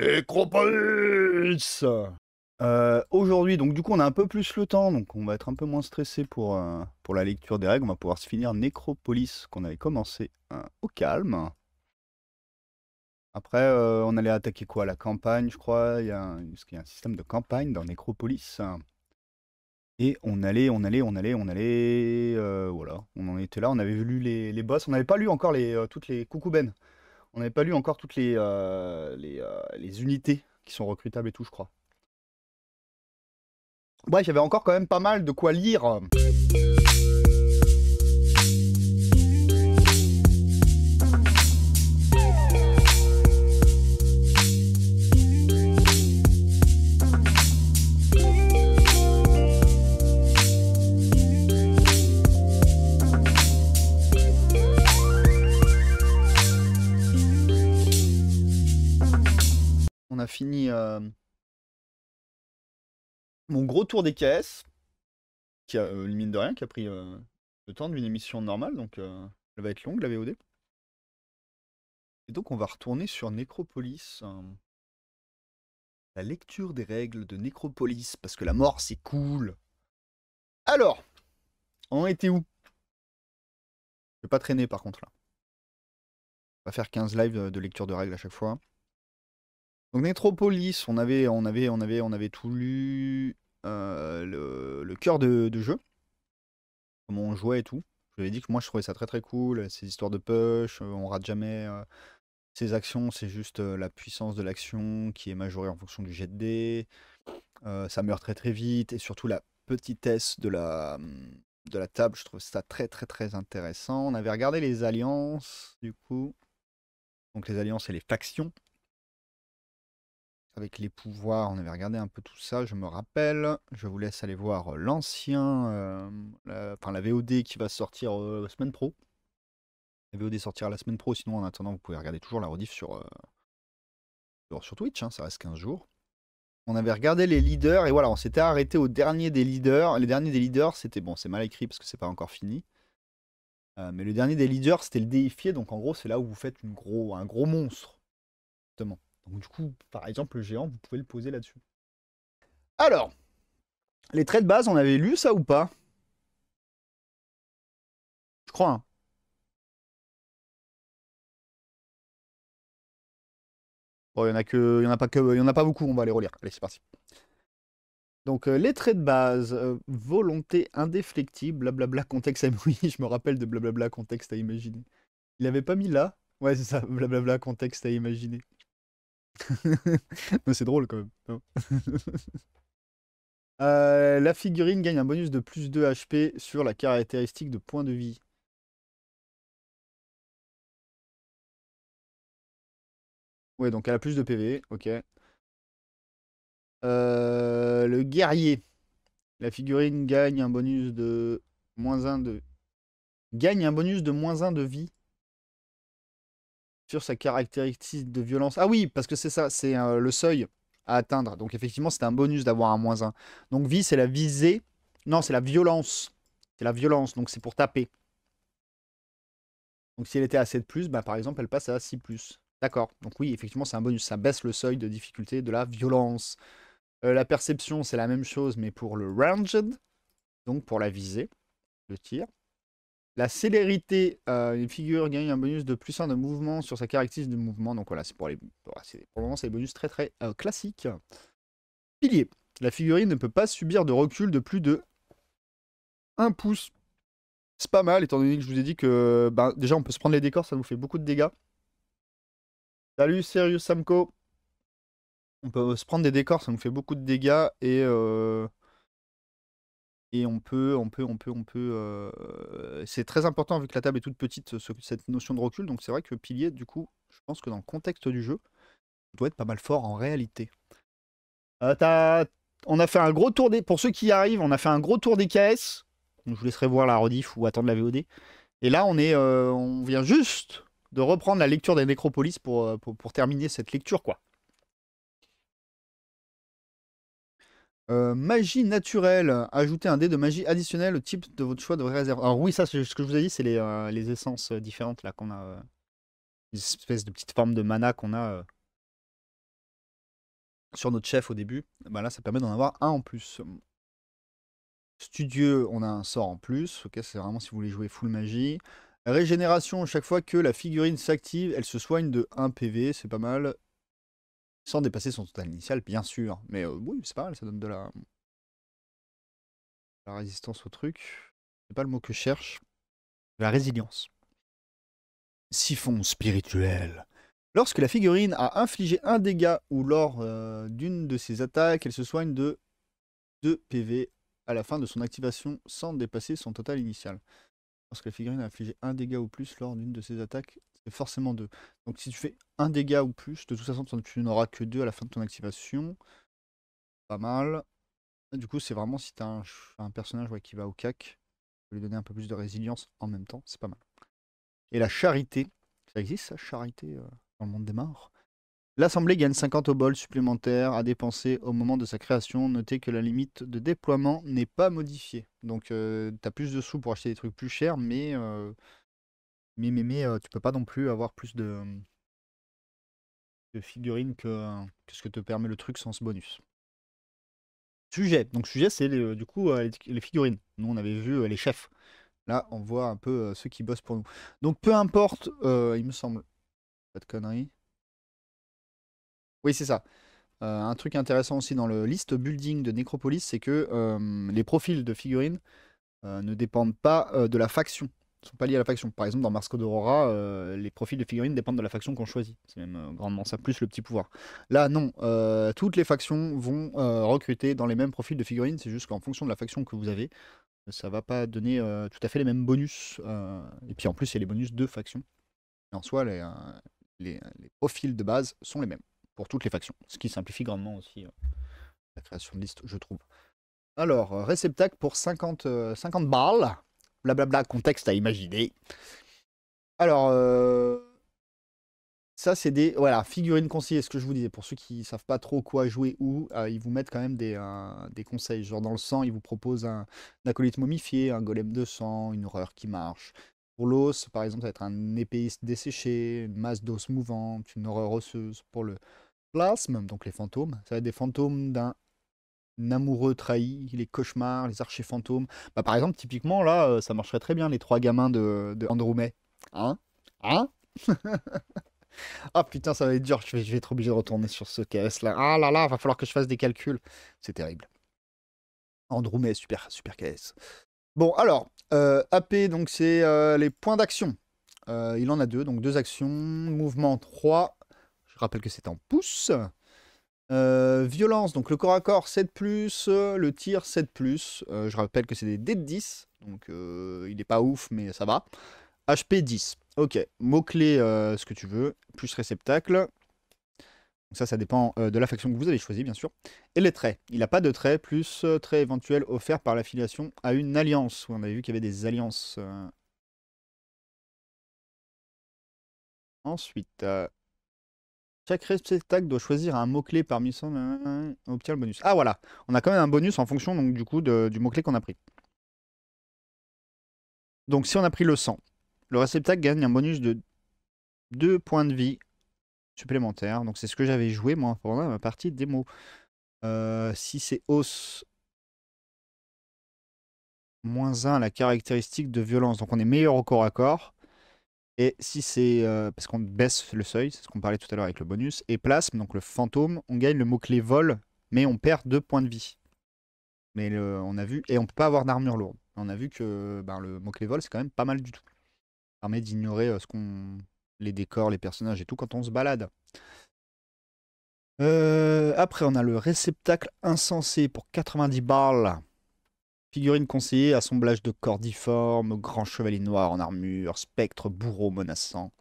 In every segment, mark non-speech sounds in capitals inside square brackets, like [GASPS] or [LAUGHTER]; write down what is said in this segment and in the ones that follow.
Nécropolis euh, Aujourd'hui, donc du coup, on a un peu plus le temps, donc on va être un peu moins stressé pour, euh, pour la lecture des règles. On va pouvoir se finir Nécropolis qu'on avait commencé hein, au calme. Après, euh, on allait attaquer quoi La campagne, je crois. Il y a un, un système de campagne dans Nécropolis. Et on allait, on allait, on allait, on allait. voilà, on en était là. On avait lu les, boss. On n'avait pas lu encore toutes les coucoubènes. On n'avait pas lu encore toutes les, euh, euh, les, unités qui sont recrutables et tout, je crois. Bref, il y avait encore quand même pas mal de quoi lire. a fini euh, mon gros tour des caisses qui a, une euh, mine de rien, qui a pris euh, le temps d'une émission normale, donc elle va être longue la VOD. Et donc on va retourner sur Necropolis. Hein. la lecture des règles de Necropolis, parce que la mort c'est cool. Alors, on était où Je vais pas traîner par contre là. On va faire 15 lives de lecture de règles à chaque fois. Donc Nétropolis, on avait, on avait, on avait, on avait tout lu euh, le, cœur de, jeu, comment on jouait et tout. Je avais dit que moi je trouvais ça très très cool, ces histoires de push, euh, on rate jamais euh, ces actions, c'est juste la puissance de l'action qui est majorée en fonction du jet de ça meurt très très vite et surtout la petitesse de la, de la table, je trouve ça très très très intéressant. On avait regardé les alliances du coup, donc les alliances et les factions avec les pouvoirs, on avait regardé un peu tout ça, je me rappelle. Je vous laisse aller voir euh, l'ancien, euh, enfin la VOD qui va sortir la euh, semaine pro. La VOD sortira la semaine pro, sinon en attendant, vous pouvez regarder toujours la rediff sur, sur, Twitch, hein, ça reste 15 jours. On avait regardé les leaders et voilà, on s'était arrêté au dernier des leaders. Les derniers des leaders, c'était bon, c'est mal écrit parce que c'est pas encore fini. mais le dernier des leaders, c'était le déifié, e, donc en gros, c'est là où vous faites une gros, un gros monstre. Justement du coup, par exemple, le géant, vous pouvez le poser là-dessus. Alors, les traits de base, on avait lu ça ou pas Je crois. Hein. Bon, il n'y en, a y en a pas que, en a pas beaucoup, on va les relire. Allez, c'est parti. Donc, euh, les traits de base, euh, volonté indéflectible, blablabla, contexte à [LAUGHS] oui, je me rappelle de blablabla, contexte à imaginer. Il n'avait pas mis là Ouais, c'est ça, blablabla, contexte à imaginer. [LAUGHS] c'est drôle quand même. [LAUGHS] Euh, la figurine gagne un bonus de plus de HP sur la caractéristique de point de vie. Ouais, donc elle a plus de PV, ok. Euh, le guerrier. La figurine gagne un bonus de moins 1 de... Gagne un bonus de moins 1 de vie sur sa caractéristique de violence. Ah oui, parce que c'est ça, c'est euh, le seuil à atteindre. Donc effectivement, c'est un bonus d'avoir un moins 1. Donc vie, c'est la visée. Non, c'est la violence. C'est la violence, donc c'est pour taper. Donc si elle était à 7+, plus, bah, par exemple, elle passe à 6+. Plus. D'accord. Donc oui, effectivement, c'est un bonus. Ça baisse le seuil de difficulté de la violence. Euh, la perception, c'est la même chose, mais pour le ranged, donc pour la visée, le tir. La célérité, euh, une figure gagne un bonus de plus 1 de mouvement sur sa caractéristique de mouvement. Donc voilà, c'est pour les. Pour le moment, c'est des bonus très très euh, classiques. Pilier. La figurine ne peut pas subir de recul de plus de 1 pouce. C'est pas mal, étant donné que je vous ai dit que ben, déjà on peut se prendre les décors, ça nous fait beaucoup de dégâts. Salut, sérieux Samco. On peut se prendre des décors, ça nous fait beaucoup de dégâts et. Euh, et on peut, on peut, on peut, on peut. C'est très important vu que la table est toute petite, cette notion de recul. Donc c'est vrai que pilier, du coup, je pense que dans le contexte du jeu, doit être pas mal fort en réalité. On a fait un gros tour des. Pour ceux qui arrivent, on a fait un gros tour des KS. je vous laisserai voir la rediff ou attendre la VOD. Et là, on est, on vient juste de reprendre la lecture des Nécropolis pour, pour terminer cette lecture, quoi. Euh, magie naturelle. Ajouter un dé de magie additionnel au type de votre choix de réserve. Alors oui, ça, ce que je vous ai dit, c'est les, euh, essences euh, différentes là qu'on a. une espèce de petite forme de mana qu'on a sur notre chef au début. Bah là, ça permet d'en avoir un en plus. Studieux, on a un sort en plus. Ok, c'est vraiment si vous voulez jouer full magie. Régénération, chaque fois que la figurine s'active, elle se soigne de 1 PV, c'est pas mal. Sans dépasser son total initial, bien sûr. Mais oui, c'est pas mal, ça donne de la... la résistance au truc. C'est pas le mot que je cherche. la résilience. Siphon spirituel. Lorsque la figurine a infligé un dégât ou lors d'une de ses attaques, elle se soigne de 2 PV à la fin de son activation sans dépasser son total initial. Lorsque la figurine a infligé un dégât ou plus lors d'une de ses attaques c'est forcément deux Donc si tu fais un dégât ou plus, de toute façon, tu n'auras que deux à la fin de ton activation. Pas mal. du coup, c'est vraiment si tu as un, personnage qui va au cac, tu lui donner un peu plus de résilience en même temps, c'est pas mal. Et la charité, ça existe ça, charité euh, dans le monde des morts L'Assemblée gagne 50 obols supplémentaires à dépenser au moment de sa création. Notez que la limite de déploiement n'est pas modifiée. Donc, euh, tu as plus de sous pour acheter des trucs plus chers, mais euh, mais, mais, mais euh, tu peux pas non plus avoir plus de, mmh, figurines euh, que, ce que te permet le truc sans ce bonus. Sujet. Donc sujet, c'est euh, du coup les, figurines. Nous, on avait vu les chefs. Là, on voit un peu ceux qui bossent pour nous. Donc peu importe, il me semble. Pas de conneries. Oui, c'est ça. un truc intéressant aussi dans le list building de Necropolis, c'est que les profils de figurines ne dépendent pas de la faction sont pas liés à la faction. Par exemple, dans Mars Code euh, les profils de figurines dépendent de la faction qu'on choisit. C'est même euh, grandement ça, plus le petit pouvoir. Là, non. Euh, toutes les factions vont recruter dans les mêmes profils de figurines. C'est juste qu'en fonction de la faction que vous avez, ça va pas donner tout à fait les mêmes bonus. et puis en plus, il y a les bonus de faction. en soi, les, profils de base sont les mêmes pour toutes les factions. Ce qui simplifie grandement aussi la création de liste, je trouve. Alors, réceptacle pour 50, 50 balles blablabla, contexte à imaginer. Alors, euh, ça, c'est des voilà, figurines conseiller ce que je vous disais. Pour ceux qui savent pas trop quoi jouer où, euh, ils vous mettent quand même euh, des, conseils. Genre, dans le sang, ils vous proposent un, un, acolyte momifié, un golem de sang, une horreur qui marche. Pour l'os, par exemple, ça va être un épéiste desséché, une masse d'os mouvante, une horreur osseuse. Pour le plasme, donc les fantômes, ça va être des fantômes d'un amoureux trahi, les cauchemars, les archers fantômes. Bah, par exemple, typiquement, là, euh, ça marcherait très bien, les trois gamins de, de Hein Hein [LAUGHS] Ah putain, ça va être dur, je vais, être obligé de retourner sur ce KS là. Ah là là, va falloir que je fasse des calculs. C'est terrible. Androumet, super, super KS. Bon, alors, euh, AP, donc c'est euh, les points d'action. il en a deux, donc deux actions, mouvement 3. Je rappelle que c'est en pouce. Euh, violence, donc le corps à corps 7, euh, le tir 7. Euh, je rappelle que c'est des dés de 10, donc il n'est pas ouf, mais ça va. HP 10. Ok, mot-clé, ce que tu veux, plus réceptacle. ça, ça dépend de la faction que vous avez choisie, bien sûr. Et les traits. Il n'a pas de traits, plus traits éventuels offerts par l'affiliation à une alliance. On avait vu qu'il y avait des alliances. Ensuite, chaque réceptacle doit choisir un mot-clé parmi son on obtient le bonus. Ah voilà, on a quand même un bonus en fonction donc, du coup du mot-clé qu'on a pris. Donc si on a pris le sang, le réceptacle gagne un bonus de 2 points de vie supplémentaires. Donc c'est ce que j'avais joué moi pendant ma partie démo. Euh, si c'est os moins 1 la caractéristique de violence, donc on est meilleur au corps à corps. Et si c'est. Euh, parce qu'on baisse le seuil, c'est ce qu'on parlait tout à l'heure avec le bonus. Et plasme, donc le fantôme, on gagne le mot-clé vol, mais on perd deux points de vie. Mais on a vu. Et on peut pas avoir d'armure lourde. On a vu que ben, le mot-clé vol, c'est quand même pas mal du tout. Ça permet d'ignorer euh, ce qu'on. Les décors, les personnages et tout quand on se balade. Euh, après, on a le réceptacle insensé pour 90 balles. Figurine conseillée, assemblage de cordiforme, grand chevalier noir en armure, spectre, bourreau menaçant.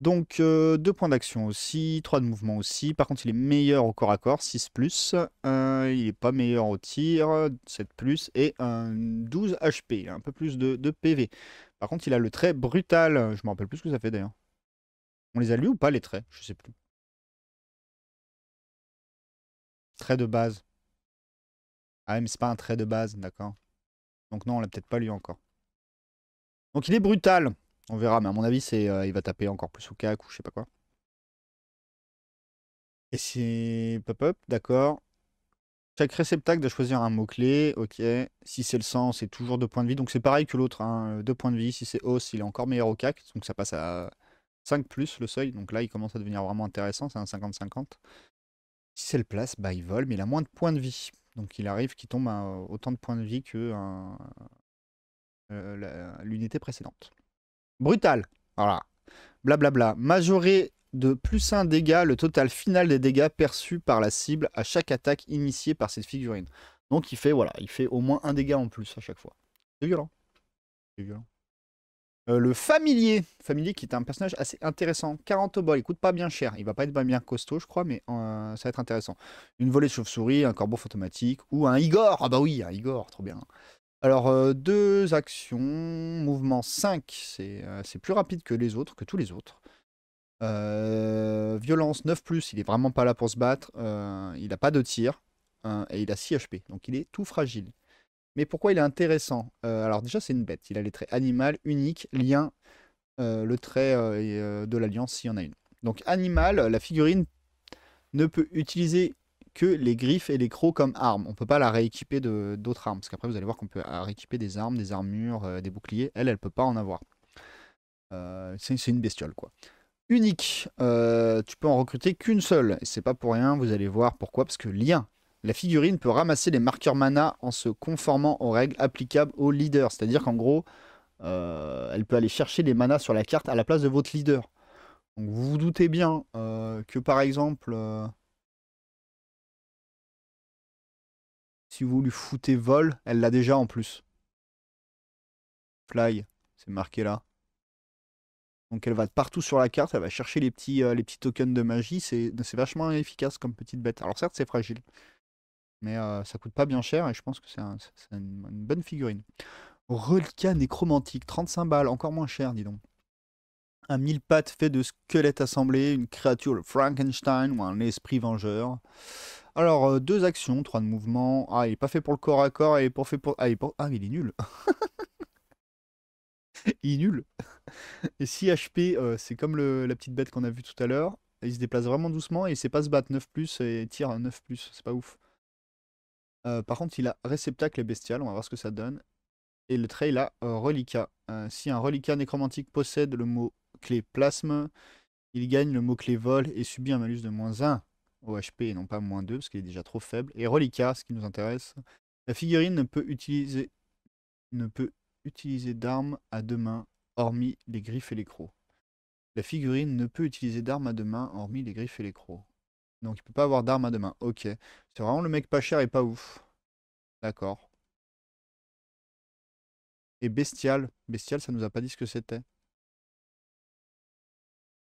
Donc, euh, deux points d'action aussi, trois de mouvement aussi. Par contre, il est meilleur au corps à corps, 6 plus. Euh, il n'est pas meilleur au tir, 7 plus. Et un 12 HP, un peu plus de, PV. Par contre, il a le trait brutal. Je me rappelle plus ce que ça fait d'ailleurs. On les a lus ou pas les traits Je sais plus. Trait de base. Ah, mais c'est pas un trait de base, d'accord. Donc non, on l'a peut-être pas lu encore. Donc il est brutal. On verra, mais à mon avis, c'est euh, il va taper encore plus au cac ou je sais pas quoi. Et c'est pop-up, d'accord. Chaque réceptacle doit choisir un mot-clé, ok. Si c'est le sang, c'est toujours deux points de vie. Donc c'est pareil que l'autre, hein, euh, deux points de vie. Si c'est hausse, il est encore meilleur au cac. Donc ça passe à 5 plus le seuil. Donc là, il commence à devenir vraiment intéressant. C'est un 50-50. Si c'est le place, bah il vole, mais il a moins de points de vie. Donc il arrive qu'il tombe à autant de points de vie que euh, l'unité précédente. Brutal Voilà. Blablabla. Bla Majorer de plus un dégâts le total final des dégâts perçus par la cible à chaque attaque initiée par cette figurine. Donc il fait voilà, il fait au moins un dégât en plus à chaque fois. C'est violent. C'est violent. Euh, le familier. Familier qui est un personnage assez intéressant. 40 au bol, il coûte pas bien cher. Il va pas être bien costaud, je crois, mais euh, ça va être intéressant. Une volée de chauve-souris, un corbeau automatique ou un Igor. Ah bah oui, un Igor, trop bien. Alors, euh, deux actions. Mouvement 5, c'est plus rapide que les autres, que tous les autres. violence 9, il est vraiment pas là pour se battre. il n'a pas de tir hein, et il a 6 HP, donc il est tout fragile. Mais pourquoi il est intéressant euh, Alors déjà, c'est une bête. Il a les traits animal, unique, lien, euh, le trait euh, de l'alliance s'il y en a une. Donc animal, la figurine ne peut utiliser que les griffes et les crocs comme armes. On ne peut pas la rééquiper d'autres armes. Parce qu'après, vous allez voir qu'on peut rééquiper des armes, des armures, des boucliers. Elle, elle ne peut pas en avoir. c'est une bestiole, quoi unique. tu peux en recruter qu'une seule. Et c'est pas pour rien, vous allez voir pourquoi. Parce que lien. La figurine peut ramasser les marqueurs mana en se conformant aux règles applicables au leader. C'est-à-dire qu'en gros, euh, elle peut aller chercher les manas sur la carte à la place de votre leader. Donc vous vous doutez bien euh, que par exemple, euh, si vous lui foutez vol, elle l'a déjà en plus. Fly, c'est marqué là. Donc elle va partout sur la carte, elle va chercher les petits, les petits tokens de magie, c'est vachement efficace comme petite bête. Alors certes c'est fragile, mais ça coûte pas bien cher et je pense que c'est une, bonne figurine. Reliquat nécromantique, 35 balles, encore moins cher, dis donc. Un mille pattes fait de squelettes assemblés, une créature, Frankenstein ou un esprit vengeur. Alors, deux actions, trois de mouvement. Ah, il est pas fait pour le corps à corps, il est fait pour. Ah, il est, ah, nul [LAUGHS] Il est nul Et si HP, c'est comme la petite bête qu'on a vue tout à l'heure. Il se déplace vraiment doucement et il sait pas se battre 9 plus et tire 9 C'est pas ouf. Euh, par contre, il a réceptacle bestial, on va voir ce que ça donne. Et le trait, il a euh, reliquat. Euh, si un reliquat nécromantique possède le mot-clé plasme, il gagne le mot-clé vol et subit un malus de moins 1 au HP et non pas moins 2 parce qu'il est déjà trop faible. Et reliquat, ce qui nous intéresse, la figurine ne peut utiliser, ne peut utiliser d'armes à deux mains, hormis les griffes et les crocs. La figurine ne peut utiliser d'armes à deux mains, hormis les griffes et les crocs. Donc il peut pas avoir d'armes à deux mains. Ok. C'est vraiment le mec pas cher et pas ouf. D'accord. Et bestial. Bestial, ça nous a pas dit ce que c'était.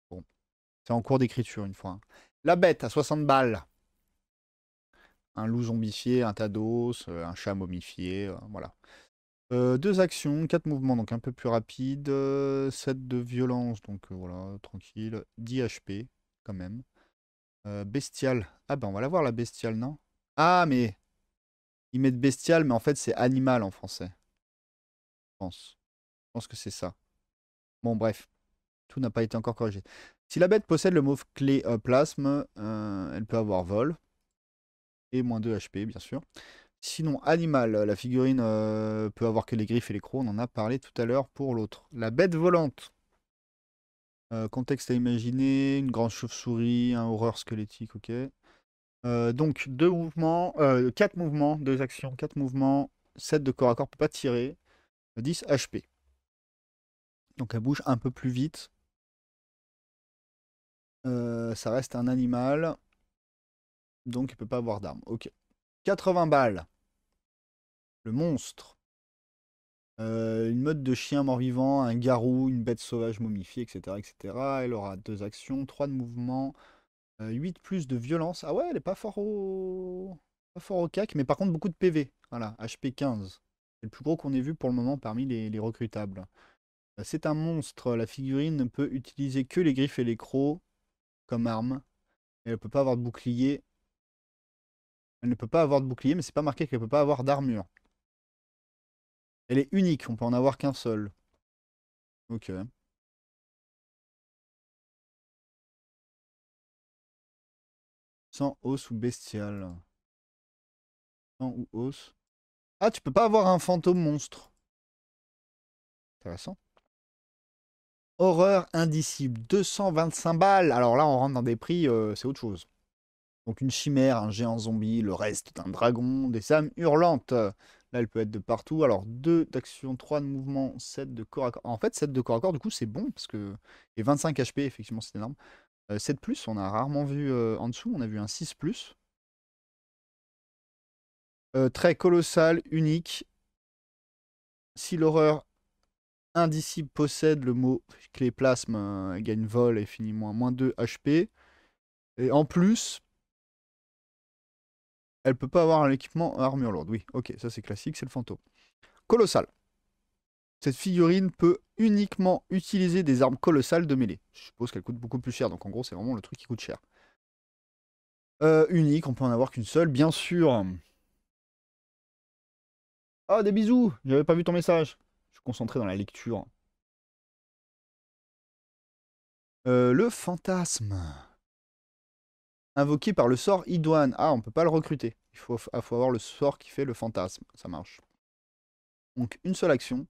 Bon. C'est en cours d'écriture une fois. Hein. La bête à 60 balles. Un loup zombifié, un tados, euh, un chat momifié, euh, voilà. Euh, deux actions, quatre mouvements, donc un peu plus rapide. 7 de violence, donc voilà, tranquille. 10 HP, quand même. Bestiale, euh, bestial. Ah ben on va la voir la bestiale, non Ah mais... Ils mettent bestial, mais en fait c'est animal en français. Je pense. Je pense que c'est ça. Bon bref. Tout n'a pas été encore corrigé. Si la bête possède le mot clé plasme, euh, elle peut avoir vol. Et moins 2 HP, bien sûr. Sinon, animal, la figurine euh, peut avoir que les griffes et les crocs, on en a parlé tout à l'heure pour l'autre. La bête volante contexte à imaginer, une grande chauve-souris, un horreur squelettique, ok. donc deux mouvements, quatre mouvements, deux actions, quatre mouvements, 7 de corps à corps, peut pas tirer, 10 HP. Donc elle bouge un peu plus vite. ça reste un animal, donc il peut pas avoir d'armes. Ok. 80 balles. Le monstre. Euh, une mode de chien mort-vivant, un garou, une bête sauvage momifiée, etc., etc. Elle aura deux actions, trois de mouvement, 8 euh, plus de violence. Ah ouais, elle est pas fort au... Pas fort au cac, mais par contre beaucoup de PV. Voilà, HP 15. C'est le plus gros qu'on ait vu pour le moment parmi les, recrutables. Euh, c'est un monstre. La figurine ne peut utiliser que les griffes et les crocs comme arme. Elle ne peut pas avoir de bouclier. Elle ne peut pas avoir de bouclier, mais c'est pas marqué qu'elle ne peut pas avoir d'armure. Elle est unique, on peut en avoir qu'un seul. Ok. Sans os ou bestial. Sans ou os. Ah, tu peux pas avoir un fantôme monstre. Intéressant. Horreur indicible, 225 balles. Alors là, on rentre dans des prix, euh, c'est autre chose. Donc une chimère, un géant zombie, le reste d'un dragon, des âmes hurlantes. Là, elle peut être de partout. Alors, 2 d'action, 3 de mouvement, 7 de corps à corps. En fait, 7 de corps à corps, du coup, c'est bon parce que. Et 25 HP, effectivement, c'est énorme. 7 euh, on a rarement vu euh, en dessous. On a vu un 6 euh, très colossal, unique. Si l'horreur indicible possède le mot clé plasme, gagne vol et finit moins, moins 2 HP. Et en plus, elle peut pas avoir un équipement armure lourde. Oui, ok, ça c'est classique, c'est le fantôme. Colossal. Cette figurine peut uniquement utiliser des armes colossales de mêlée. Je suppose qu'elle coûte beaucoup plus cher, donc en gros c'est vraiment le truc qui coûte cher. Euh, unique, on peut en avoir qu'une seule, bien sûr. Ah, des bisous J'avais pas vu ton message. Je suis concentré dans la lecture. Euh, le fantasme. Invoqué par le sort idoine. Ah, on ne peut pas le recruter. Il ah, faut, avoir le sort qui fait le fantasme. Ça marche. Donc une seule action.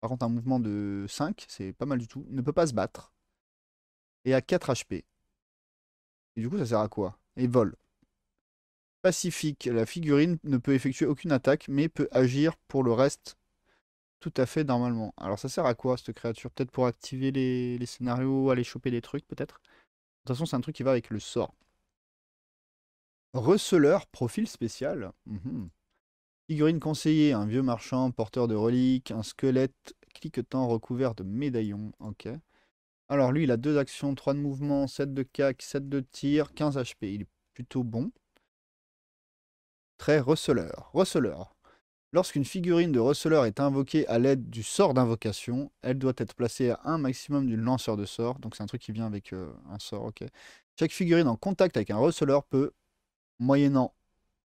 Par contre, un mouvement de 5, c'est pas mal du tout. ne peut pas se battre. Et à 4 HP. Et du coup, ça sert à quoi Et vol. Pacifique. La figurine ne peut effectuer aucune attaque, mais peut agir pour le reste tout à fait normalement. Alors ça sert à quoi cette créature Peut-être pour activer les, les, scénarios, aller choper des trucs peut-être De toute façon c'est un truc qui va avec le sort. Receleur, profil spécial. Mhm. Figurine conseillée, un vieux marchand, porteur de reliques, un squelette cliquetant recouvert de médaillons. Ok. Alors lui, il a 2 actions, 3 de mouvement, 7 de cac, 7 de tir, 15 HP. Il est plutôt bon. Très receleur. Receleur. Lorsqu'une figurine de receleur est invoquée à l'aide du sort d'invocation, elle doit être placée à un maximum du lanceur de sort. Donc c'est un truc qui vient avec euh, un sort, ok. Chaque figurine en contact avec un receleur peut Moyennant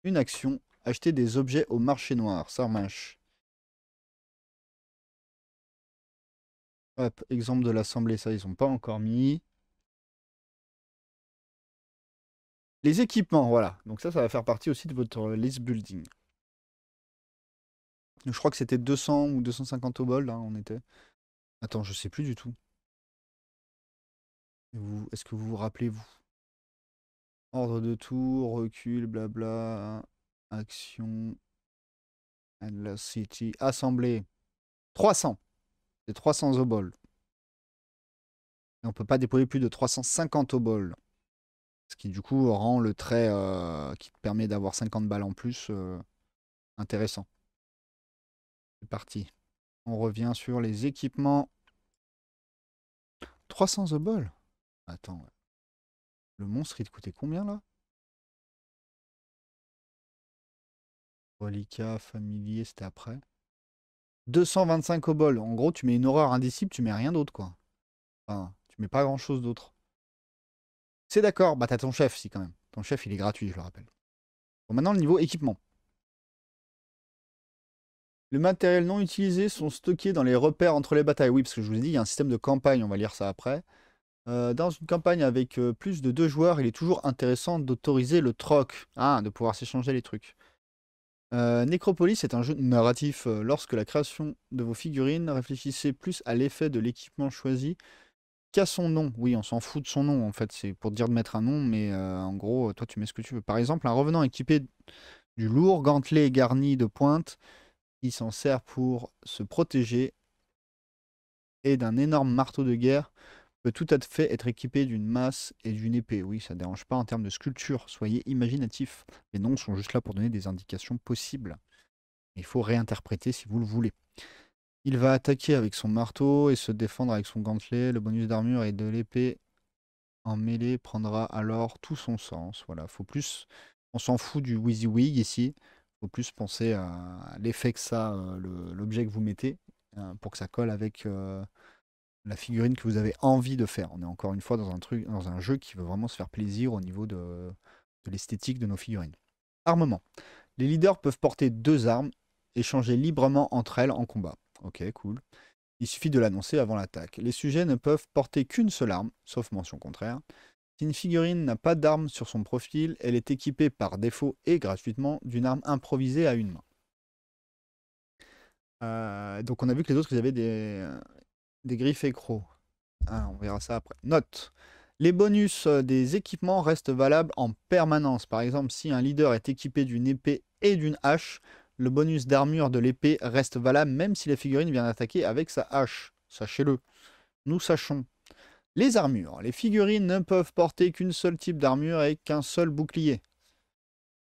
une action, acheter des objets au marché noir, Ça Hop, exemple de l'assemblée, ça ils n'ont pas encore mis. Les équipements, voilà. Donc ça, ça va faire partie aussi de votre list building. je crois que c'était 200 ou 250 au bol, là, on était. Attends, je sais plus du tout. Est-ce que vous vous rappelez, vous Ordre de tour, recul, blabla, action, and city, assemblée. 300. C'est 300 obols. Et on ne peut pas déployer plus de 350 bol. Ce qui du coup rend le trait euh, qui permet d'avoir 50 balles en plus euh, intéressant. C'est parti. On revient sur les équipements. 300 bol Attends. Le monstre, il te coûtait combien, là Relica, familier, c'était après. 225 au bol. En gros, tu mets une horreur indécible, tu mets rien d'autre, quoi. Enfin, tu mets pas grand-chose d'autre. C'est d'accord, bah t'as ton chef, si, quand même. Ton chef, il est gratuit, je le rappelle. Bon, maintenant, le niveau équipement. Le matériel non utilisé sont stockés dans les repères entre les batailles. Oui, parce que je vous ai dit, il y a un système de campagne, on va lire ça après. Euh, dans une campagne avec euh, plus de deux joueurs, il est toujours intéressant d'autoriser le troc, Ah, de pouvoir s'échanger les trucs. Euh, Necropolis est un jeu narratif. Lorsque la création de vos figurines, réfléchissez plus à l'effet de l'équipement choisi qu'à son nom. Oui, on s'en fout de son nom en fait, c'est pour dire de mettre un nom, mais en gros, toi tu mets ce que tu veux. Par exemple, un revenant équipé du lourd gantelet garni de pointes, il s'en sert pour se protéger, et d'un énorme marteau de guerre peut tout à fait être équipé d'une masse et d'une épée. Oui, ça dérange pas en termes de sculpture. Soyez imaginatif. Les noms sont juste là pour donner des indications possibles. Il faut réinterpréter si vous le voulez. Il va attaquer avec son marteau et se défendre avec son gantelet. Le bonus d'armure et de l'épée en mêlée prendra alors tout son sens. Voilà, faut plus. On s'en fout du Wheezy Wig ici. Faut plus penser à l'effet que ça, euh, l'objet que vous mettez, hein, pour que ça colle avec. Euh, la figurine que vous avez envie de faire. On est encore une fois dans un, truc, dans un jeu qui veut vraiment se faire plaisir au niveau de, l'esthétique de nos figurines. Armement. Les leaders peuvent porter deux armes, échanger librement entre elles en combat. Ok, cool. Il suffit de l'annoncer avant l'attaque. Les sujets ne peuvent porter qu'une seule arme, sauf mention contraire. Si une figurine n'a pas d'arme sur son profil, elle est équipée par défaut et gratuitement d'une arme improvisée à une main. Euh, donc on a vu que les autres, avaient des, des griffes et ah, on verra ça après. Note. Les bonus euh, des équipements restent valables en permanence. Par exemple, si un leader est équipé d'une épée et d'une hache, le bonus d'armure de l'épée reste valable même si la figurine vient d'attaquer avec sa hache. Sachez-le. Nous sachons. Les armures. Les figurines ne peuvent porter qu'une seule type d'armure et qu'un seul bouclier.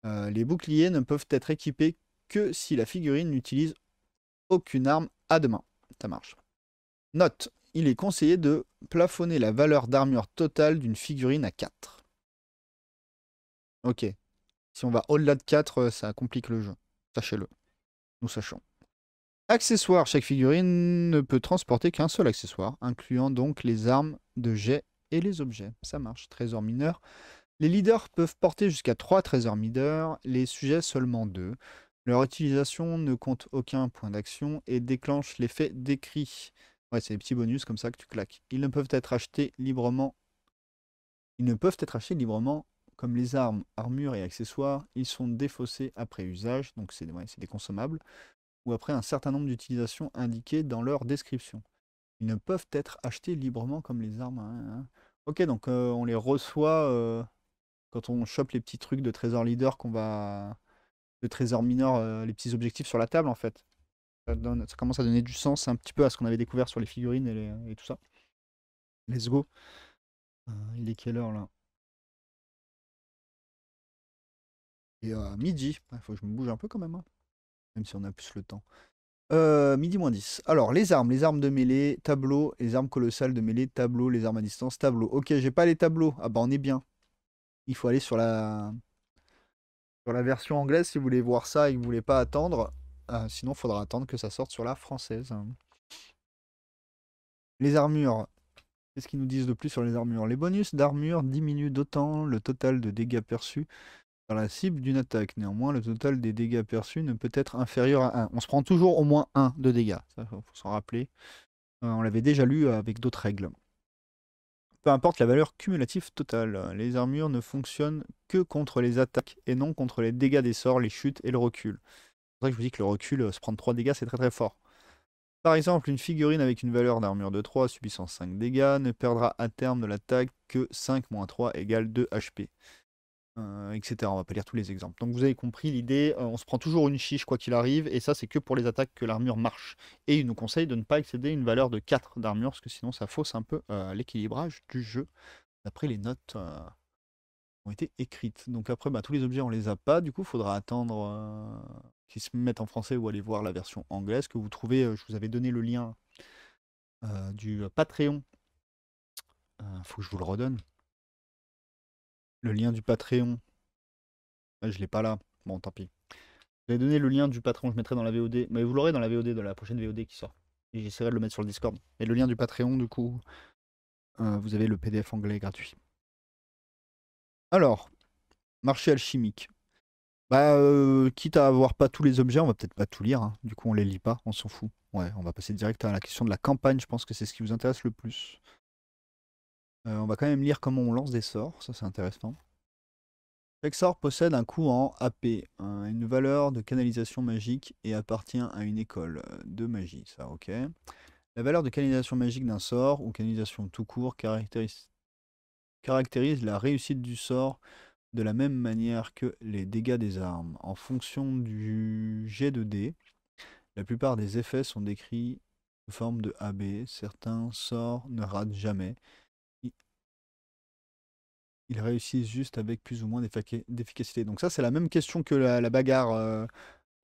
Euh, les boucliers ne peuvent être équipés que si la figurine n'utilise aucune arme à deux mains. Ça marche. Note, il est conseillé de plafonner la valeur d'armure totale d'une figurine à 4. Ok. Si on va au-delà de 4, euh, ça complique le jeu. Sachez-le. Nous sachons. Accessoires. Chaque figurine ne peut transporter qu'un seul accessoire, incluant donc les armes de jet et les objets. Ça marche. Trésor mineur. Les leaders peuvent porter jusqu'à 3 trésors mineurs, les sujets seulement 2. Leur utilisation ne compte aucun point d'action et déclenche l'effet décrit. Ouais, c'est des petits bonus comme ça que tu claques. Ils ne peuvent être achetés librement. Ils ne peuvent être achetés librement comme les armes, armures et accessoires. Ils sont défaussés après usage, donc c'est des consommables, ou après un certain nombre d'utilisations indiquées dans leur description. Ils ne peuvent être achetés librement comme les armes. Hein, hein, hein. Ok, donc euh, on les reçoit euh, quand on chope les petits trucs de trésor leader qu'on va... de trésor mineur, euh, les petits objectifs sur la table en fait ça commence à donner du sens un petit peu à ce qu'on avait découvert sur les figurines et, et tout ça. Let's go. Euh, il est quelle heure là Et midi. Il ah, faut que je me bouge un peu quand même. Hein. Même si on a plus le temps. Euh, midi moins 10. Alors, les armes, les armes de mêlée, tableau, les armes colossales de mêlée, tableau, les armes à distance, tableau. Ok, j'ai pas les tableaux. Ah bah on est bien. Il faut aller sur la sur la version anglaise si vous voulez voir ça et que vous voulez pas attendre. Sinon euh, sinon, faudra attendre que ça sorte sur la française. Les armures. Qu'est-ce qu'ils nous disent de plus sur les armures Les bonus d'armure diminuent d'autant le total de dégâts perçus par la cible d'une attaque. Néanmoins, le total des dégâts perçus ne peut être inférieur à 1. On se prend toujours au moins 1 de dégâts. Ça, faut s'en rappeler. Euh, on l'avait déjà lu euh, avec d'autres règles. Peu importe la valeur cumulative totale, les armures ne fonctionnent que contre les attaques et non contre les dégâts des sorts, les chutes et le recul je vous dis que le recul, euh, se prendre 3 dégâts, c'est très très fort. Par exemple, une figurine avec une valeur d'armure de 3 subissant 5 dégâts ne perdra à terme de l'attaque que 5 3 égale 2 HP. etc. On va pas lire tous les exemples. Donc vous avez compris l'idée, euh, on se prend toujours une chiche quoi qu'il arrive, et ça c'est que pour les attaques que l'armure marche. Et il nous conseille de ne pas excéder une valeur de 4 d'armure, parce que sinon ça fausse un peu euh, l'équilibrage du jeu, d'après les notes ont été écrites. Donc après, bah, tous les objets on les a pas, du coup il faudra attendre se mettent en français ou aller voir la version anglaise que vous trouvez. Euh, je vous avais donné le lien euh, du euh, Patreon. faut que je vous le redonne. Le lien du Patreon. Ah, je l'ai pas là. Bon, tant pis. Je vous avez donné le lien du Patreon, je mettrai dans la VOD. Mais vous l'aurez dans la VOD, dans la prochaine VOD qui sort. j'essaierai de le mettre sur le Discord. Et le lien du Patreon, du coup, vous avez le PDF anglais gratuit. Alors, marché alchimique. Bah, euh, quitte à avoir pas tous les objets, on va peut-être pas tout lire. Hein. Du coup, on les lit pas, on s'en fout. Ouais, on va passer direct à la question de la campagne. Je pense que c'est ce qui vous intéresse le plus. Euh, on va quand même lire comment on lance des sorts. Ça, c'est intéressant. Chaque sort possède un coût en AP, hein, une valeur de canalisation magique et appartient à une école de magie. Ça, ok. La valeur de canalisation magique d'un sort ou canalisation tout court caractérise la réussite du sort de la même manière que les dégâts des armes. En fonction du jet de dés, la plupart des effets sont décrits sous forme de AB. Certains sorts ne ratent jamais. Ils réussissent juste avec plus ou moins d'efficacité. Donc ça, c'est la même question que la, bagarre euh,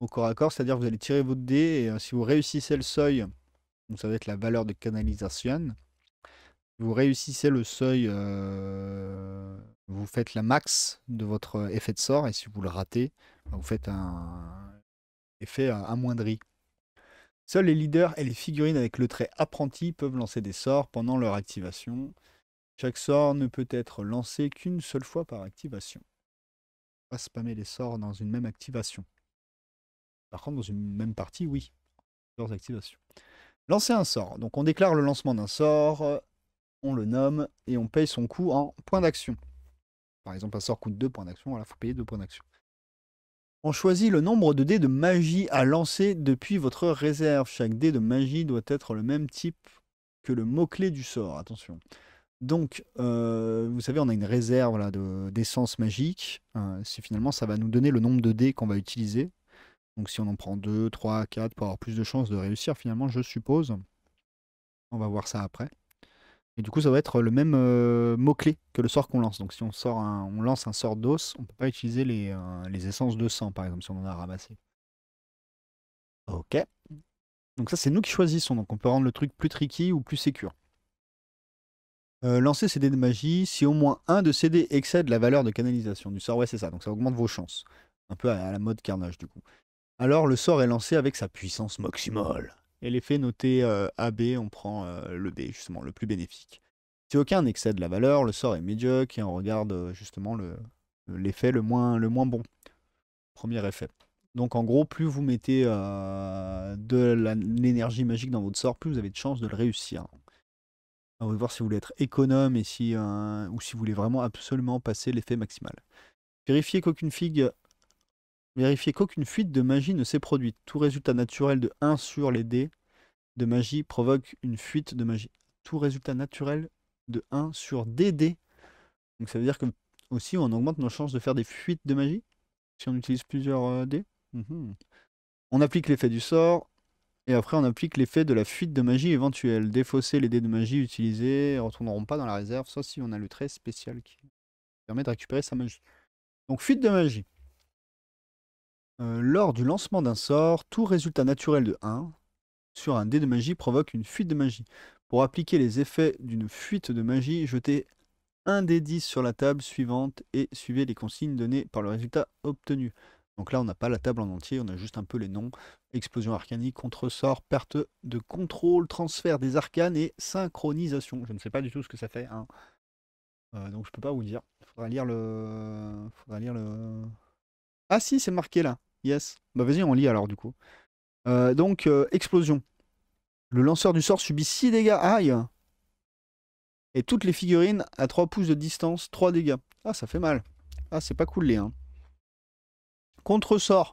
au corps à corps. C'est-à-dire que vous allez tirer votre dé et euh, si vous réussissez le seuil, ça va être la valeur de canalisation vous réussissez le seuil, euh, vous faites la max de votre euh, effet de sort, et si vous le ratez, bah, vous faites un effet euh, amoindri. Seuls les leaders et les figurines avec le trait apprenti peuvent lancer des sorts pendant leur activation. Chaque sort ne peut être lancé qu'une seule fois par activation. Pas spammer les sorts dans une même activation. Par contre, dans une même partie, oui. Leurs activations. Lancer un sort. Donc on déclare le lancement d'un sort on le nomme et on paye son coût en points d'action. Par exemple, un sort coûte 2 points d'action, voilà, il faut payer 2 points d'action. On choisit le nombre de dés de magie à lancer depuis votre réserve. Chaque dé de magie doit être le même type que le mot-clé du sort, attention. Donc, euh, vous savez, on a une réserve là, d'essence magique. Hein, finalement, ça va nous donner le nombre de dés qu'on va utiliser. Donc, si on en prend 2, 3, 4 pour avoir plus de chances de réussir, finalement, je suppose. On va voir ça après. Et du coup, ça va être le même euh, mot-clé que le sort qu'on lance. Donc si on, sort on lance un sort d'os, on ne peut pas utiliser euh, les, essences de sang, par exemple, si on en a ramassé. Ok. Donc ça, c'est nous qui choisissons. Donc on peut rendre le truc plus tricky ou plus sécur. Euh, lancer ces dés de magie si au moins un de ces dés excède la valeur de canalisation du sort. Ouais, c'est ça. Donc ça augmente vos chances. Un peu à la mode carnage, du coup. Alors le sort est lancé avec sa puissance maximale. Et l'effet noté euh, AB, on prend euh, le B, justement, le plus bénéfique. Si aucun n'excède la valeur, le sort est médiocre et on regarde euh, justement l'effet le, moins, le moins bon. Premier effet. Donc en gros, plus vous mettez de l'énergie magique dans votre sort, plus vous avez de chances de le réussir. On va voir si vous voulez être économe et si, ou si vous voulez vraiment absolument passer l'effet maximal. Vérifiez qu'aucune figue Vérifier qu'aucune fuite de magie ne s'est produite. Tout résultat naturel de 1 sur les dés de magie provoque une fuite de magie. Tout résultat naturel de 1 sur des dés. Donc ça veut dire que aussi on augmente nos chances de faire des fuites de magie si on utilise plusieurs euh, dés. Mhm. On applique l'effet du sort et après on applique l'effet de la fuite de magie éventuelle. Défausser les dés de magie utilisés ne retourneront pas dans la réserve sauf si on a le trait spécial qui permet de récupérer sa magie. Donc fuite de magie. Euh, lors du lancement d'un sort, tout résultat naturel de 1 sur un dé de magie provoque une fuite de magie. Pour appliquer les effets d'une fuite de magie, jetez un dé 10 sur la table suivante et suivez les consignes données par le résultat obtenu. Donc là, on n'a pas la table en entier, on a juste un peu les noms. Explosion arcanique, contre-sort, perte de contrôle, transfert des arcanes et synchronisation. Je ne sais pas du tout ce que ça fait. Hein. Euh, donc je ne peux pas vous dire. Il faudra lire le... Faudra lire le... Ah si, c'est marqué là. Yes. Bah vas-y, on lit alors du coup. Euh, donc, euh, explosion. Le lanceur du sort subit 6 dégâts. Aïe Et toutes les figurines à 3 pouces de distance, 3 dégâts. Ah, ça fait mal. Ah, c'est pas cool les 1. Hein.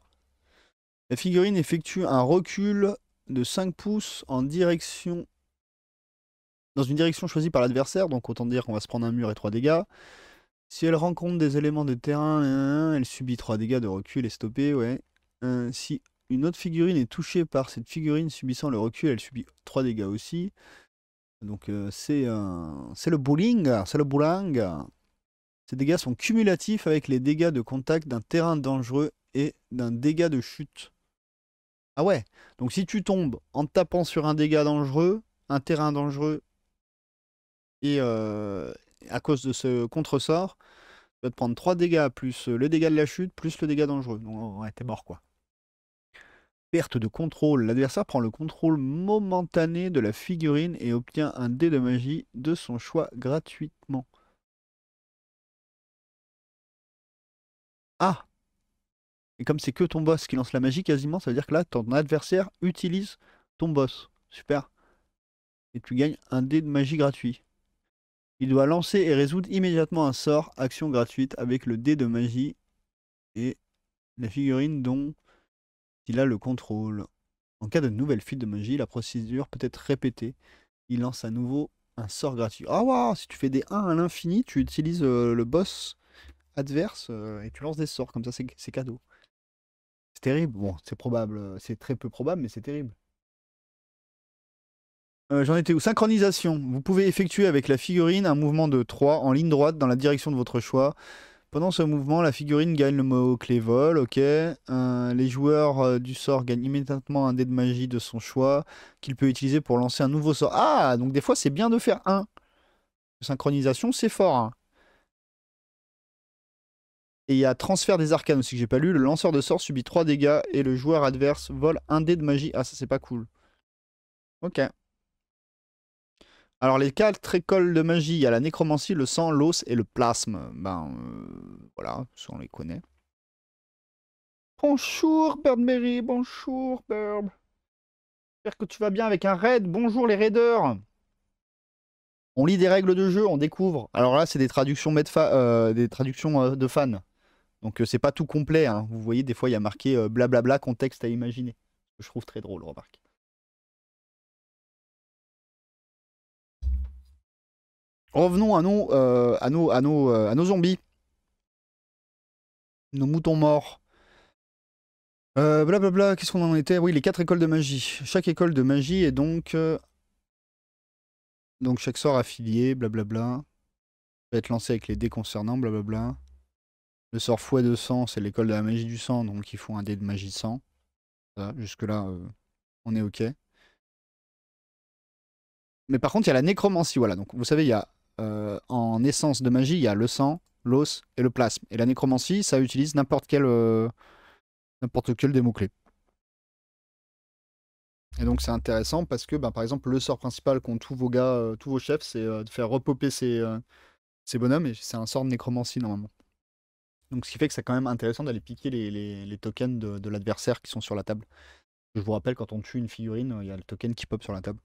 La figurine effectue un recul de 5 pouces en direction. Dans une direction choisie par l'adversaire, donc autant dire qu'on va se prendre un mur et 3 dégâts. Si elle rencontre des éléments de terrain, elle subit 3 dégâts de recul et stoppée, ouais. Euh, si une autre figurine est touchée par cette figurine subissant le recul, elle subit 3 dégâts aussi. Donc euh, euh, c'est le bowling, c'est le bowling. Ces dégâts sont cumulatifs avec les dégâts de contact d'un terrain dangereux et d'un dégât de chute. Ah ouais, donc si tu tombes en tapant sur un dégât dangereux, un terrain dangereux et, à cause de ce contresort, tu vas te prendre 3 dégâts, plus euh, le dégât de la chute, plus le dégât dangereux. Donc oh, ouais, t'es mort quoi. Perte de contrôle. L'adversaire prend le contrôle momentané de la figurine et obtient un dé de magie de son choix gratuitement. Ah Et comme c'est que ton boss qui lance la magie quasiment, ça veut dire que là, ton adversaire utilise ton boss. Super. Et tu gagnes un dé de magie gratuit. Il doit lancer et résoudre immédiatement un sort, action gratuite, avec le dé de magie et la figurine dont il a le contrôle. En cas de nouvelle fuite de magie, la procédure peut être répétée. Il lance à nouveau un sort gratuit. Ah waouh, si tu fais des 1 à l'infini, tu utilises euh, le boss adverse euh, et tu lances des sorts, comme ça c'est cadeau. C'est terrible, bon c'est probable, euh, c'est très peu probable mais c'est terrible. Euh, j'en étais où Synchronisation. Vous pouvez effectuer avec la figurine un mouvement de 3 en ligne droite dans la direction de votre choix. Pendant ce mouvement, la figurine gagne le mot-clé vol, ok. Euh, les joueurs euh, du sort gagnent immédiatement un dé de magie de son choix qu'il peut utiliser pour lancer un nouveau sort. Ah, donc des fois c'est bien de faire un. Synchronisation, c'est fort. Hein. Et il y a transfert des arcanes aussi que j'ai pas lu. Le lanceur de sort subit 3 dégâts et le joueur adverse vole un dé de magie. Ah, ça c'est pas cool. Ok. Alors les quatre écoles de magie, il y a la nécromancie, le sang, l'os et le plasme. Ben euh, voilà, ça on les connaît. Bonjour Mary, bonjour Bird. J'espère que tu vas bien avec un raid. Bonjour les raiders. On lit des règles de jeu, on découvre. Alors là, c'est des traductions, euh, des traductions euh, de fans. Donc c'est pas tout complet. Hein. Vous voyez, des fois, il y a marqué blablabla, contexte à imaginer. je trouve très drôle, remarque. Revenons euh, à nos, à nos, à euh, nos, à nos zombies. Nos moutons morts. blablabla, euh, qu'est-ce qu'on en était Oui, les quatre écoles de magie. Chaque école de magie est donc... donc chaque sort affilié, blablabla. Va être lancé avec les dés concernants, blablabla. Le sort fouet de sang, c'est l'école de la magie du sang, donc il faut un dé de magie sang. Jusque-là, on est OK. Mais par contre, il y a la nécromancie, voilà. Donc, vous savez, il y a euh, en essence de magie, il y a le sang, l'os et le plasme. Et la nécromancie, ça utilise n'importe quel, euh, n'importe quel des Et donc c'est intéressant parce que, bah, par exemple, le sort principal qu'ont tous vos gars, euh, tous vos chefs, c'est de faire repoper ces, bonhommes, et c'est un sort de nécromancie normalement. Donc ce qui fait que c'est quand même intéressant d'aller piquer les, tokens de l'adversaire qui sont sur la table. Je vous rappelle, quand on tue une figurine, il y a le token qui pop sur la table.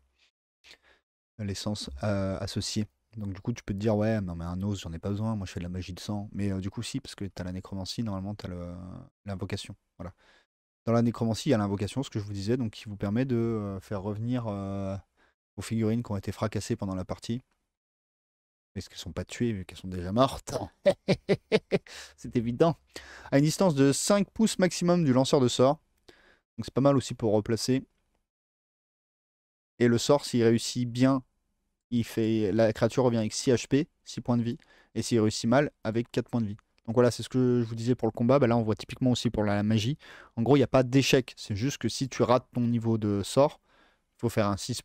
L'essence associée. Donc du coup, tu peux te dire, ouais, non mais un os, j'en ai pas besoin, moi je fais de la magie de sang. Mais euh, du coup, si, parce que tu as la nécromancie, normalement tu t'as l'invocation. Voilà. Dans la nécromancie, il y a l'invocation, ce que je vous disais, donc qui vous permet de euh, faire revenir euh, aux figurines qui ont été fracassées pendant la partie. mais ce qu'elles sont pas tuées, vu qu'elles sont déjà mortes. [LAUGHS] c'est évident. À une distance de 5 pouces maximum du lanceur de sort. Donc c'est pas mal aussi pour replacer. Et le sort, s'il réussit bien fait, la créature revient avec 6 HP, 6 points de vie, et s'il réussit mal, avec 4 points de vie. Donc voilà, c'est ce que je vous disais pour le combat. Bah là, on voit typiquement aussi pour la magie. En gros, il n'y a pas d'échec. C'est juste que si tu rates ton niveau de sort, il faut faire un 6.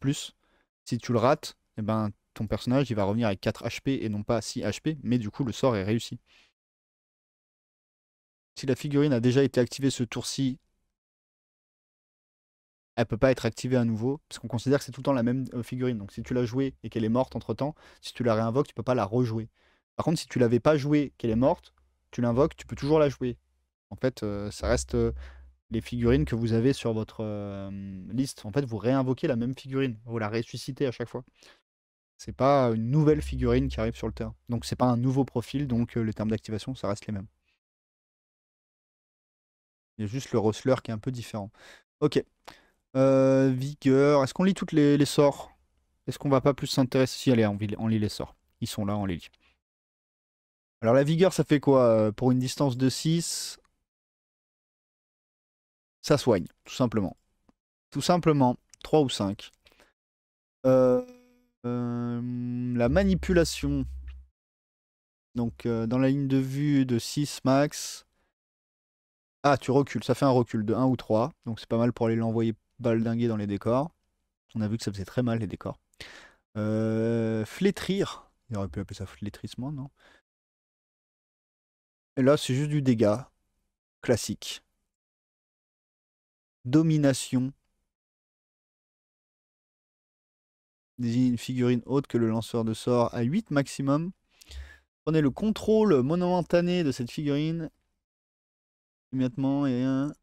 Si tu le rates, eh ben, ton personnage il va revenir avec 4 HP et non pas 6 HP, mais du coup, le sort est réussi. Si la figurine a déjà été activée ce tour-ci elle peut pas être activée à nouveau parce qu'on considère que c'est tout le temps la même euh, figurine. Donc si tu l'as jouée et qu'elle est morte entre temps, si tu la réinvoques, tu peux pas la rejouer. Par contre, si tu l'avais pas jouée, qu'elle est morte, tu l'invoques, tu peux toujours la jouer. En fait, euh, ça reste euh, les figurines que vous avez sur votre liste. En fait, vous réinvoquez la même figurine, vous la ressuscitez à chaque fois. C'est pas une nouvelle figurine qui arrive sur le terrain. Donc c'est pas un nouveau profil, donc les termes d'activation, ça reste les mêmes. Il y a juste le rustler qui est un peu différent. Ok. Euh, vigueur. Est-ce qu'on lit toutes les, sorts Est-ce qu'on va pas plus s'intéresser Si, allez, on, on, lit les sorts. Ils sont là, on les lit. Alors, la vigueur, ça fait quoi euh, Pour une distance de 6, ça soigne, tout simplement. Tout simplement, 3 ou 5. Euh, la manipulation. Donc, dans la ligne de vue de 6 max, ah, tu recules, ça fait un recul de 1 ou 3, donc c'est pas mal pour aller l'envoyer baldinguer dans les décors. On a vu que ça faisait très mal les décors. Euh, flétrir. Il aurait pu appeler ça flétrissement, non Et là, c'est juste du dégât classique. Domination. Désigne une figurine haute que le lanceur de sort à 8 maximum. Prenez le contrôle momentané de cette figurine immédiatement et un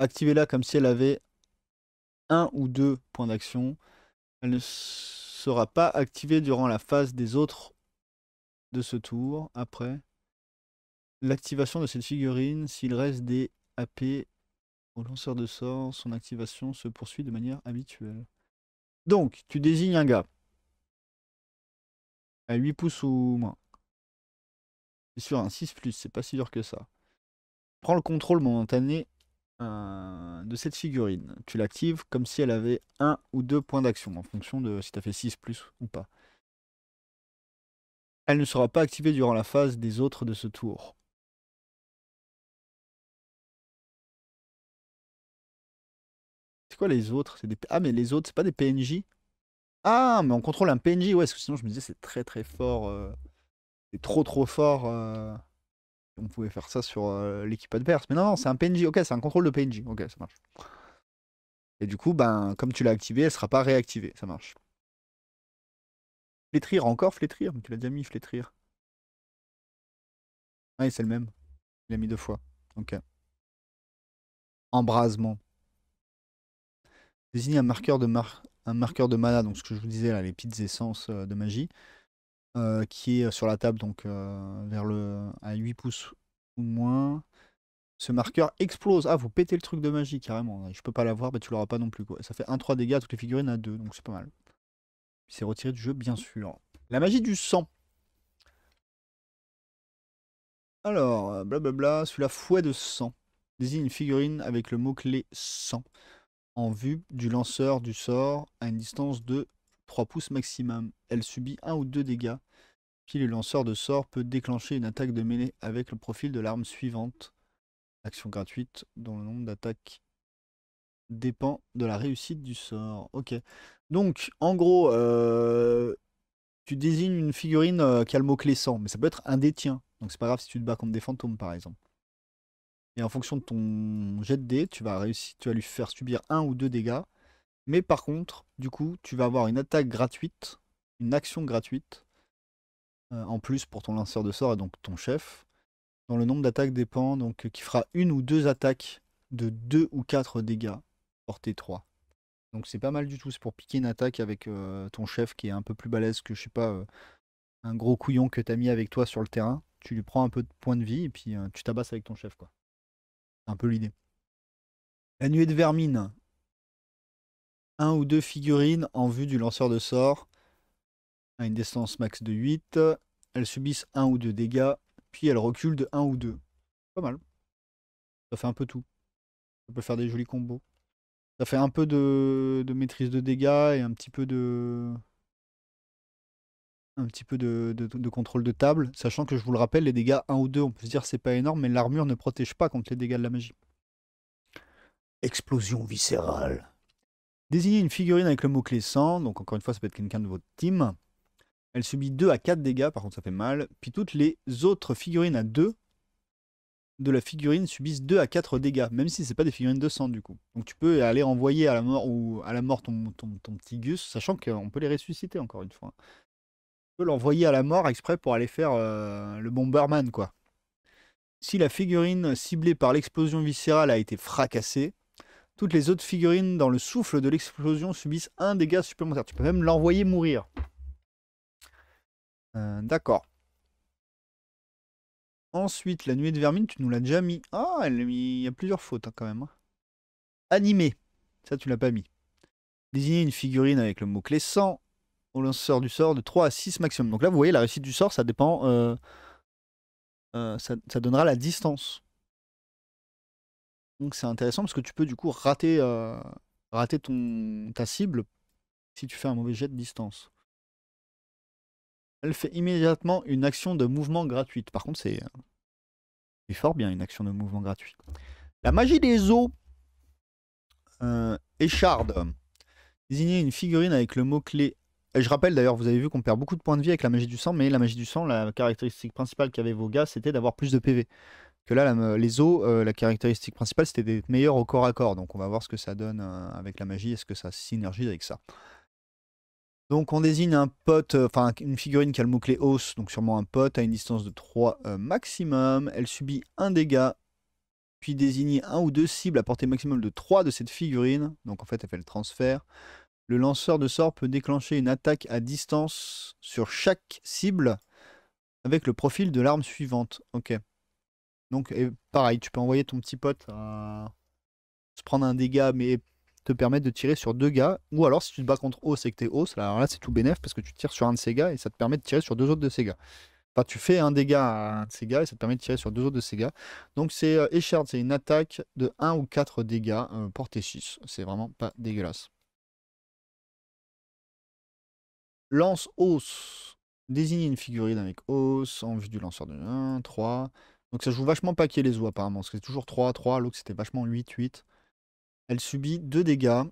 Activez-la comme si elle avait un ou deux points d'action. Elle ne sera pas activée durant la phase des autres de ce tour. Après, l'activation de cette figurine, s'il reste des AP au lanceur de sort, son activation se poursuit de manière habituelle. Donc, tu désignes un gars à 8 pouces ou moins. C'est sur un 6 ⁇ c'est pas si dur que ça. Prends le contrôle momentané de cette figurine. Tu l'actives comme si elle avait un ou deux points d'action en fonction de si tu as fait 6 plus ou pas. Elle ne sera pas activée durant la phase des autres de ce tour. C'est quoi les autres des... Ah mais les autres, c'est pas des PNJ Ah mais on contrôle un PNJ, ouais, parce que sinon je me disais c'est très très fort. Euh, c'est trop trop fort. Euh on pouvait faire ça sur l'équipage l'équipe adverse. Mais non, c'est un PNJ. Ok, c'est un contrôle de PNJ. Ok, ça marche. Et du coup, ben, comme tu l'as activé, elle sera pas réactivée. Ça marche. Flétrir, encore flétrir. Tu l'as déjà mis, flétrir. Ah, c'est le même. Il l'a mis deux fois. Ok. Embrasement. Désigner un marqueur de un marqueur de mana, donc ce que je vous disais là, les petites essences de magie. Euh, qui est euh, sur la table, donc euh, vers le à 8 pouces ou moins. Ce marqueur explose. Ah, vous pétez le truc de magie carrément. Je peux pas l'avoir, mais tu l'auras pas non plus. Quoi. Ça fait 1-3 dégâts, toutes les figurines à 2, donc c'est pas mal. C'est retiré du jeu, bien sûr. La magie du sang. Alors, blablabla, celui-là, fouet de sang. Désigne une figurine avec le mot-clé sang en vue du lanceur du sort à une distance de 3 pouces maximum. Elle subit 1 ou 2 dégâts, puis le lanceur de sort peut déclencher une attaque de mêlée avec le profil de l'arme suivante. Action gratuite dont le nombre d'attaques dépend de la réussite du sort. Ok. Donc, en gros, euh, tu désignes une figurine euh, qui a le mot-clé 100, mais ça peut être un des Donc, c'est pas grave si tu te bats contre des fantômes, par exemple. Et en fonction de ton jet de tu vas, réussir, tu vas lui faire subir un ou deux dégâts. Mais par contre, du coup, tu vas avoir une attaque gratuite, une action gratuite, euh, en plus pour ton lanceur de sort et donc ton chef, dont le nombre d'attaques dépend, donc euh, qui fera une ou deux attaques de 2 ou 4 dégâts, portée 3. Donc c'est pas mal du tout, c'est pour piquer une attaque avec euh, ton chef qui est un peu plus balèze que, je sais pas, un gros couillon que t'as mis avec toi sur le terrain. Tu lui prends un peu de points de vie et puis tu tabasses avec ton chef, quoi. C'est un peu l'idée. La nuée de vermine, un ou deux figurines en vue du lanceur de sort à une distance max de 8. Elles subissent un ou deux dégâts, puis elles reculent de un ou deux. Pas mal. Ça fait un peu tout. Ça peut faire des jolis combos. Ça fait un peu de, maîtrise de dégâts et un petit peu de un petit peu de, contrôle de table, sachant que je vous le rappelle, les dégâts 1 ou 2, on peut se dire c'est pas énorme, mais l'armure ne protège pas contre les dégâts de la magie. Explosion viscérale. Désignez une figurine avec le mot-clé 100, donc encore une fois, ça peut être quelqu'un de votre team. Elle subit 2 à 4 dégâts, par contre ça fait mal. Puis toutes les autres figurines à 2 de la figurine subissent 2 à 4 dégâts, même si ce n'est pas des figurines de sang du coup. Donc tu peux aller envoyer à la mort ou à la mort ton, petit Gus, sachant qu'on peut les ressusciter encore une fois. Tu peux l'envoyer à la mort exprès pour aller faire euh, le bomberman quoi. Si la figurine ciblée par l'explosion viscérale a été fracassée, toutes les autres figurines dans le souffle de l'explosion subissent un dégât supplémentaire. Tu peux même l'envoyer mourir. Euh, d'accord. Ensuite, la nuée de vermine, tu nous l'as déjà mis. Ah, elle il y a plusieurs fautes hein, quand même. Hein. Animé. Ça, tu l'as pas mis. Désigner une figurine avec le mot-clé 100 au lanceur du sort de 3 à 6 maximum. Donc là, vous voyez, la réussite du sort, ça dépend. Euh, euh, ça, donnera la distance. Donc c'est intéressant parce que tu peux du coup rater, euh, rater ton, ta cible si tu fais un mauvais jet de distance. Elle fait immédiatement une action de mouvement gratuite. Par contre, c'est euh, fort bien une action de mouvement gratuite. La magie des eaux. Euh, écharde. Désigner une figurine avec le mot-clé. je rappelle d'ailleurs, vous avez vu qu'on perd beaucoup de points de vie avec la magie du sang, mais la magie du sang, la caractéristique principale qu'avaient vos gars, c'était d'avoir plus de PV là, les os, euh, la caractéristique principale, c'était d'être meilleur au corps à corps. Donc on va voir ce que ça donne euh, avec la magie, est-ce que ça synergise avec ça. Donc on désigne un pote, euh, enfin une figurine qui a le mot-clé os, donc sûrement un pote à une distance de 3 maximum. Elle subit un dégât, puis désigne un ou deux cibles à portée maximum de 3 de cette figurine. Donc en fait, elle fait le transfert. Le lanceur de sort peut déclencher une attaque à distance sur chaque cible avec le profil de l'arme suivante. Ok. Donc, pareil, tu peux envoyer ton petit pote à se prendre un dégât, mais te permettre de tirer sur deux gars. Ou alors, si tu te bats contre Os et que t'es Os, alors là, c'est tout bénef parce que tu tires sur un de ces gars et ça te permet de tirer sur deux autres de ces gars. Enfin, tu fais un dégât à un de ces gars et ça te permet de tirer sur deux autres de ces gars. Donc, c'est euh, c'est une attaque de 1 ou 4 dégâts, portés euh, portée 6. C'est vraiment pas dégueulasse. Lance Os. désigne une figurine avec Os en vue du lanceur de 1, 3. Donc ça joue vachement paquet les oies apparemment, parce que c'est toujours 3 3, l'autre c'était vachement 8 8. Elle subit 2 dégâts.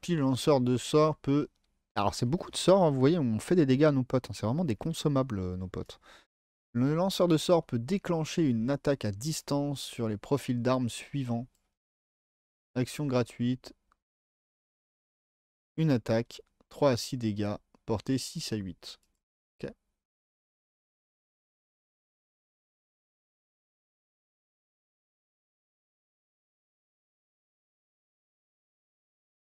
Puis le lanceur de sort peut... Alors c'est beaucoup de sorts, hein, vous voyez, on fait des dégâts à nos potes, hein, c'est vraiment des consommables euh, nos potes. Le lanceur de sort peut déclencher une attaque à distance sur les profils d'armes suivants. Action gratuite. Une attaque, 3 à 6 dégâts, portée 6 à 8.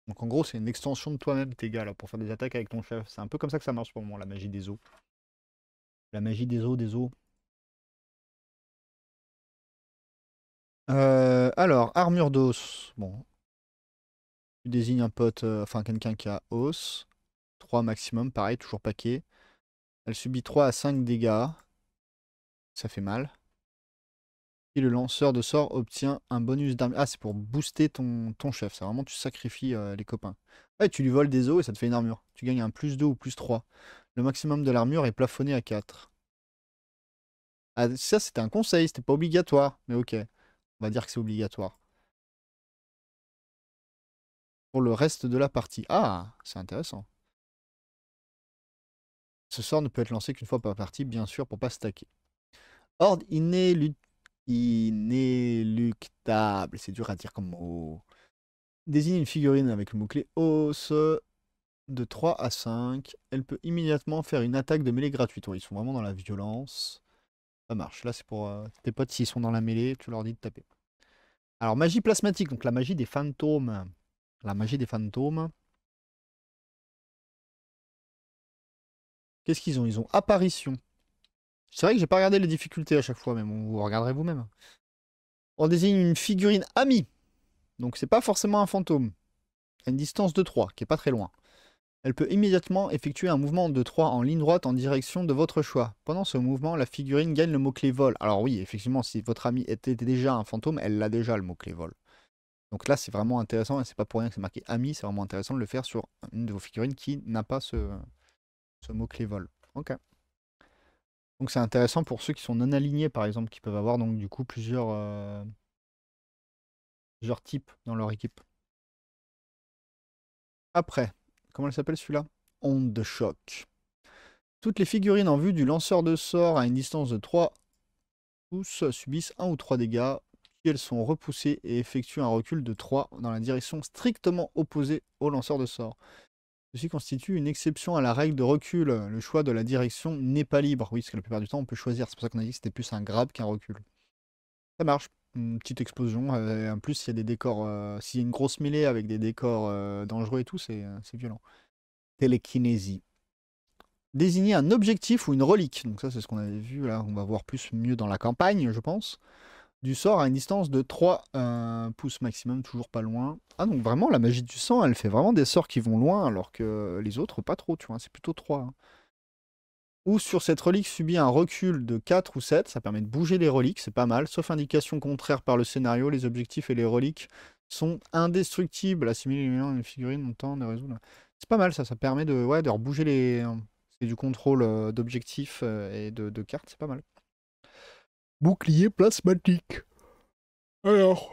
Donc en gros, c'est une extension de toi-même, tes gars, pour faire des attaques avec ton chef. C'est un peu comme ça que ça marche pour moi, la magie des eaux. La magie des eaux, des eaux. Euh, alors, armure d'os. Bon. Tu désignes un pote, euh, enfin quelqu'un qui a os. 3 maximum, pareil, toujours paquet. Elle subit 3 à 5 dégâts. Ça fait mal. Et le lanceur de sort obtient un bonus d'armure. Ah, c'est pour booster ton, chef. C'est vraiment, tu sacrifies euh, les copains. Ouais, tu lui voles des os et ça te fait une armure. Tu gagnes un plus 2 ou plus 3. Le maximum de l'armure est plafonné à 4. Ah, ça, c'était un conseil. C'était pas obligatoire. Mais ok. On va dire que c'est obligatoire. Pour le reste de la partie. Ah, c'est intéressant. Ce sort ne peut être lancé qu'une fois par partie, bien sûr, pour pas stacker. Horde innée, lutte inéluctable. C'est dur à dire comme mot. Désigne une figurine avec le mot-clé os de 3 à 5. Elle peut immédiatement faire une attaque de mêlée gratuite. ils sont vraiment dans la violence. Ça marche. Là, c'est pour euh, tes potes, s'ils sont dans la mêlée, tu leur dis de taper. Alors, magie plasmatique, donc la magie des fantômes. La magie des fantômes. Qu'est-ce qu'ils ont Ils ont apparition. C'est vrai que j'ai pas regardé les difficultés à chaque fois, mais vous regarderez vous-même. On désigne une figurine amie. Donc c'est pas forcément un fantôme. À une distance de 3, qui est pas très loin. Elle peut immédiatement effectuer un mouvement de 3 en ligne droite en direction de votre choix. Pendant ce mouvement, la figurine gagne le mot-clé vol. Alors oui, effectivement, si votre ami était déjà un fantôme, elle l'a déjà le mot-clé vol. Donc là, c'est vraiment intéressant, et c'est pas pour rien que c'est marqué ami, c'est vraiment intéressant de le faire sur une de vos figurines qui n'a pas ce, ce mot-clé vol. Ok. Donc c'est intéressant pour ceux qui sont non alignés, par exemple, qui peuvent avoir donc du coup plusieurs, euh, types dans leur équipe. Après, comment elle s'appelle celui-là Onde de choc. Toutes les figurines en vue du lanceur de sort à une distance de 3 pouces subissent 1 ou 3 dégâts, puis elles sont repoussées et effectuent un recul de 3 dans la direction strictement opposée au lanceur de sort. Ceci constitue une exception à la règle de recul. Le choix de la direction n'est pas libre. Oui, parce que la plupart du temps, on peut choisir. C'est pour ça qu'on a dit que c'était plus un grab qu'un recul. Ça marche. Une petite explosion. Euh, en plus, s'il y a des décors. Euh, s'il y a une grosse mêlée avec des décors euh, dangereux et tout, c'est violent. Télékinésie. Désigner un objectif ou une relique. Donc, ça, c'est ce qu'on avait vu là. On va voir plus mieux dans la campagne, je pense du sort à une distance de 3 euh, pouces maximum, toujours pas loin. Ah donc vraiment la magie du sang, elle fait vraiment des sorts qui vont loin alors que les autres pas trop, tu vois, c'est plutôt 3. Hein. Ou sur cette relique subit un recul de 4 ou 7, ça permet de bouger les reliques, c'est pas mal, sauf indication contraire par le scénario, les objectifs et les reliques sont indestructibles, assimiler les figurine, on tente de résoudre. C'est pas mal ça, ça permet de, ouais, de rebouger les... C'est du contrôle euh, d'objectifs euh, et de cartes, c'est pas mal bouclier plasmatique. Alors,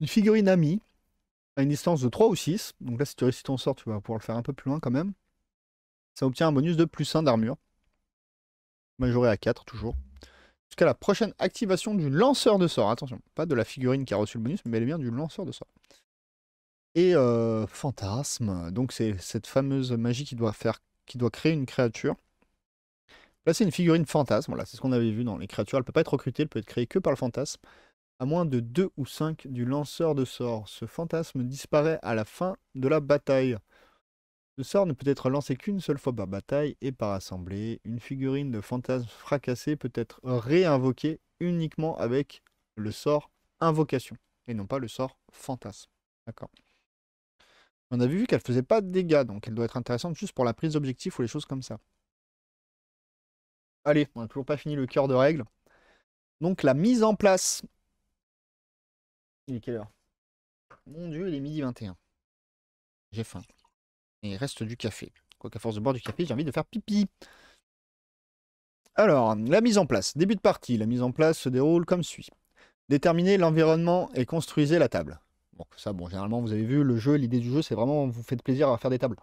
une figurine amie, à une distance de 3 ou 6. Donc là, si tu réussis ton sort, tu vas pouvoir le faire un peu plus loin quand même. Ça obtient un bonus de plus 1 d'armure. Majoré à 4 toujours. Jusqu'à la prochaine activation du lanceur de sort. Attention, pas de la figurine qui a reçu le bonus, mais bien du lanceur de sort. Et euh, fantasme, donc c'est cette fameuse magie qui doit, faire, qui doit créer une créature Là, c'est une figurine fantasme. Voilà, c'est ce qu'on avait vu dans les créatures. Elle ne peut pas être recrutée, elle peut être créée que par le fantasme, à moins de 2 ou 5 du lanceur de sort. Ce fantasme disparaît à la fin de la bataille. Ce sort ne peut être lancé qu'une seule fois par bataille et par assemblée. Une figurine de fantasme fracassée peut être réinvoquée uniquement avec le sort invocation et non pas le sort fantasme. D'accord. On avait vu qu'elle ne faisait pas de dégâts, donc elle doit être intéressante juste pour la prise d'objectif ou les choses comme ça. Allez, on n'a toujours pas fini le cœur de règle. Donc la mise en place. Il est quelle heure Mon dieu, il est midi 21. J'ai faim. Et il reste du café. Quoi qu'à force de boire du café, j'ai envie de faire pipi. Alors, la mise en place. Début de partie. La mise en place se déroule comme suit. Déterminez l'environnement et construisez la table. Bon, ça, bon, généralement, vous avez vu, le jeu, l'idée du jeu, c'est vraiment, vous faites plaisir à faire des tables.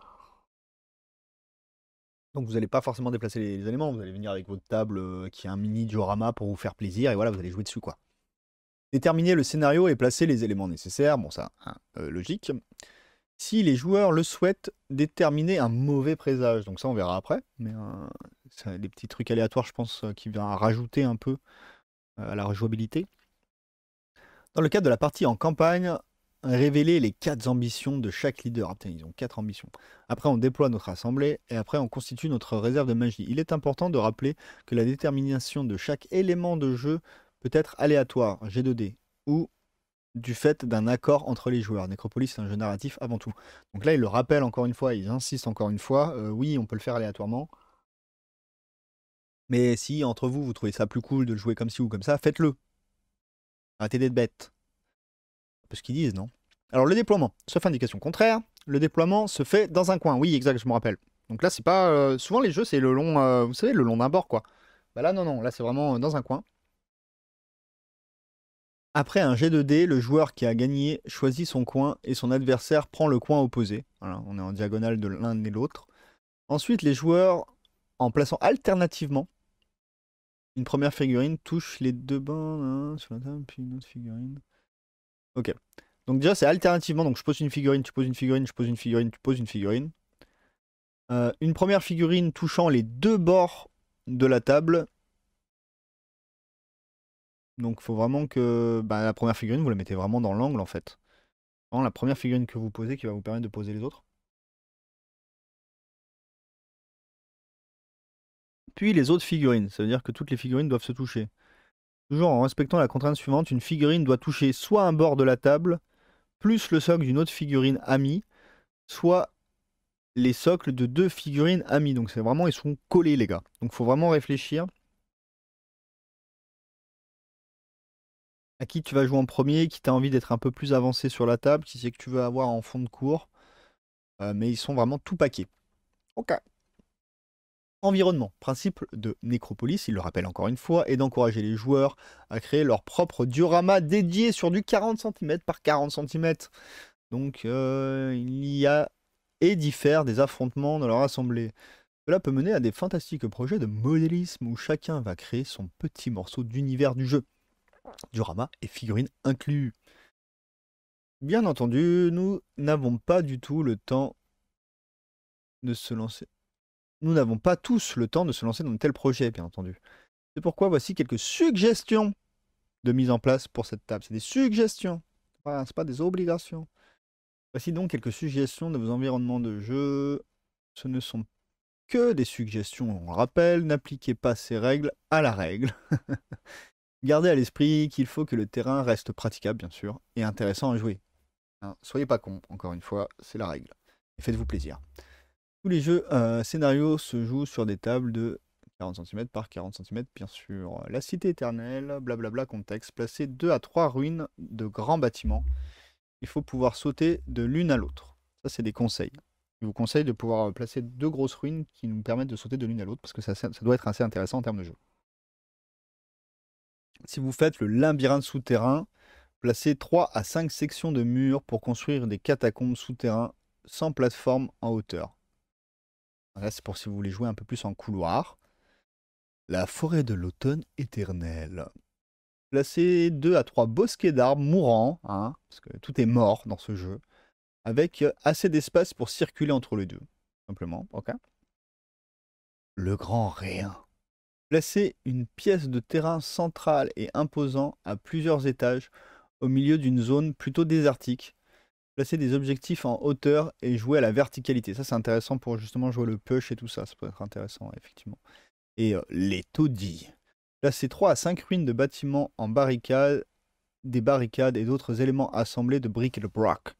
Donc vous n'allez pas forcément déplacer les, éléments, vous allez venir avec votre table euh, qui est un mini diorama pour vous faire plaisir et voilà, vous allez jouer dessus quoi. Déterminer le scénario et placer les éléments nécessaires, bon ça, hein, euh, logique. Si les joueurs le souhaitent, déterminer un mauvais présage, donc ça on verra après, mais euh, des petits trucs aléatoires je pense qui vient rajouter un peu à la rejouabilité. Dans le cadre de la partie en campagne, révéler les quatre ambitions de chaque leader. Ah, ils ont quatre ambitions. Après, on déploie notre assemblée et après, on constitue notre réserve de magie. Il est important de rappeler que la détermination de chaque élément de jeu peut être aléatoire, G2D, ou du fait d'un accord entre les joueurs. Necropolis, c'est un jeu narratif avant tout. Donc là, ils le rappellent encore une fois, ils insistent encore une fois, euh, oui, on peut le faire aléatoirement. Mais si entre vous, vous trouvez ça plus cool de le jouer comme ci ou comme ça, faites-le. Arrêtez d'être bête ce qu'ils disent, non Alors le déploiement, sauf indication contraire, le déploiement se fait dans un coin. Oui, exact, je me rappelle. Donc là, c'est pas. Euh, souvent, les jeux, c'est le long. Euh, vous savez, le long d'un bord, quoi. Bah là, non, non, là, c'est vraiment euh, dans un coin. Après un G2D le joueur qui a gagné choisit son coin et son adversaire prend le coin opposé. Voilà, on est en diagonale de l'un et l'autre. Ensuite, les joueurs, en plaçant alternativement une première figurine, touche les deux bains sur la table, puis une autre figurine. Ok. Donc déjà, c'est alternativement. Donc je pose une figurine, tu poses une figurine, je pose une figurine, tu poses une figurine. Euh, une première figurine touchant les deux bords de la table. Donc il faut vraiment que bah, la première figurine, vous la mettez vraiment dans l'angle en fait. la première figurine que vous posez qui va vous permettre de poser les autres. Puis les autres figurines, ça veut dire que toutes les figurines doivent se toucher en respectant la contrainte suivante, une figurine doit toucher soit un bord de la table, plus le socle d'une autre figurine amie, soit les socles de deux figurines amies. Donc c'est vraiment, ils sont collés les gars. Donc faut vraiment réfléchir. à qui tu vas jouer en premier, qui t'a envie d'être un peu plus avancé sur la table, qui c'est que tu veux avoir en fond de cours. Euh, mais ils sont vraiment tout paquets. Ok. Environnement, principe de Nécropolis, il le rappelle encore une fois, et d'encourager les joueurs à créer leur propre diorama dédié sur du 40 cm par 40 cm. Donc euh, il y a et diffère des affrontements dans leur assemblée. Cela peut mener à des fantastiques projets de modélisme où chacun va créer son petit morceau d'univers du jeu, diorama et figurines inclus. Bien entendu, nous n'avons pas du tout le temps de se lancer nous n'avons pas tous le temps de se lancer dans de tels projets, bien entendu. C'est pourquoi voici quelques suggestions de mise en place pour cette table. C'est des suggestions, voilà, pas des obligations. Voici donc quelques suggestions de vos environnements de jeu. Ce ne sont que des suggestions, on rappelle, n'appliquez pas ces règles à la règle. [LAUGHS] Gardez à l'esprit qu'il faut que le terrain reste praticable, bien sûr, et intéressant à jouer. Hein, soyez pas con, encore une fois, c'est la règle. Et faites-vous plaisir. Tous les jeux euh, scénarios se jouent sur des tables de 40 cm par 40 cm, bien sûr. La cité éternelle, blablabla, contexte. Placez 2 à 3 ruines de grands bâtiments. Il faut pouvoir sauter de l'une à l'autre. Ça, c'est des conseils. Je vous conseille de pouvoir placer deux grosses ruines qui nous permettent de sauter de l'une à l'autre, parce que ça, doit être assez intéressant en termes de jeu. Si vous faites le labyrinthe souterrain, placez 3 à 5 sections de murs pour construire des catacombes souterrains sans plateforme en hauteur. Là, c'est pour si vous voulez jouer un peu plus en couloir. La forêt de l'automne éternelle. Placez deux à trois bosquets d'arbres mourants, hein, parce que tout est mort dans ce jeu, avec assez d'espace pour circuler entre les deux. Simplement, ok Le grand rien. Placez une pièce de terrain centrale et imposant à plusieurs étages au milieu d'une zone plutôt désertique placer des objectifs en hauteur et jouer à la verticalité. Ça, c'est intéressant pour justement jouer le push et tout ça. Ça peut être intéressant, effectivement. Et euh, les taudis. Placer 3 à 5 ruines de bâtiments en barricade, des barricades et d'autres éléments assemblés de briques et de broc.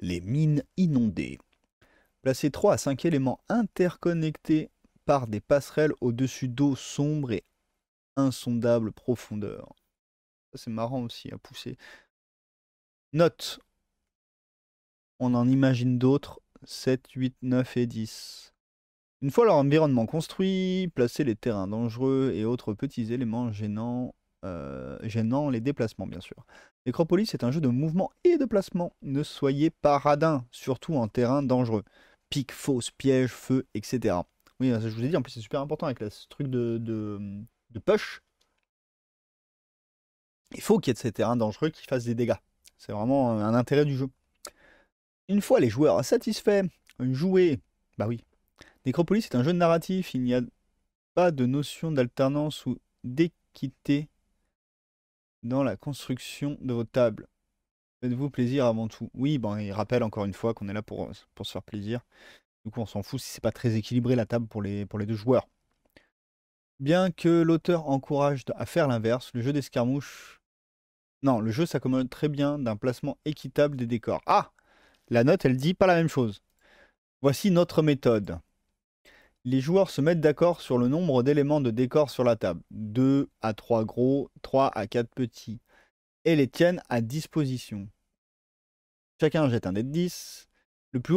Les mines inondées. Placer 3 à 5 éléments interconnectés par des passerelles au-dessus d'eau sombre et insondable profondeur. Ça, c'est marrant aussi à pousser. Note, on en imagine d'autres 7, 8, 9 et 10. Une fois leur environnement construit, placer les terrains dangereux et autres petits éléments gênants, euh, gênant les déplacements bien sûr. Necropolis est un jeu de mouvement et de placement. Ne soyez pas radin, surtout en terrain dangereux. Piques, fausses, piège, feu, etc. Oui, euh, je vous ai dit, en plus c'est super important avec ce truc de, de push. Il faut qu'il y ait de ces terrains dangereux qui fassent des dégâts. C'est vraiment euh, un intérêt du jeu. Une fois les joueurs satisfaits, jouer. Bah oui. Necropolis est un jeu de narratif. Il n'y a pas de notion d'alternance ou d'équité dans la construction de vos tables. Faites-vous plaisir avant tout. Oui, bon, il rappelle encore une fois qu'on est là pour, pour se faire plaisir. Du coup, on s'en fout si c'est pas très équilibré la table pour les, pour les deux joueurs. Bien que l'auteur encourage à faire l'inverse, le jeu d'escarmouche. Non, le jeu s'accommode très bien d'un placement équitable des décors. Ah la note, elle dit pas la même chose. Voici notre méthode. Les joueurs se mettent d'accord sur le nombre d'éléments de décor sur la table. 2 à 3 gros, 3 à 4 petits. Et les tiennent à disposition. Chacun jette un dé de 10. Le plus,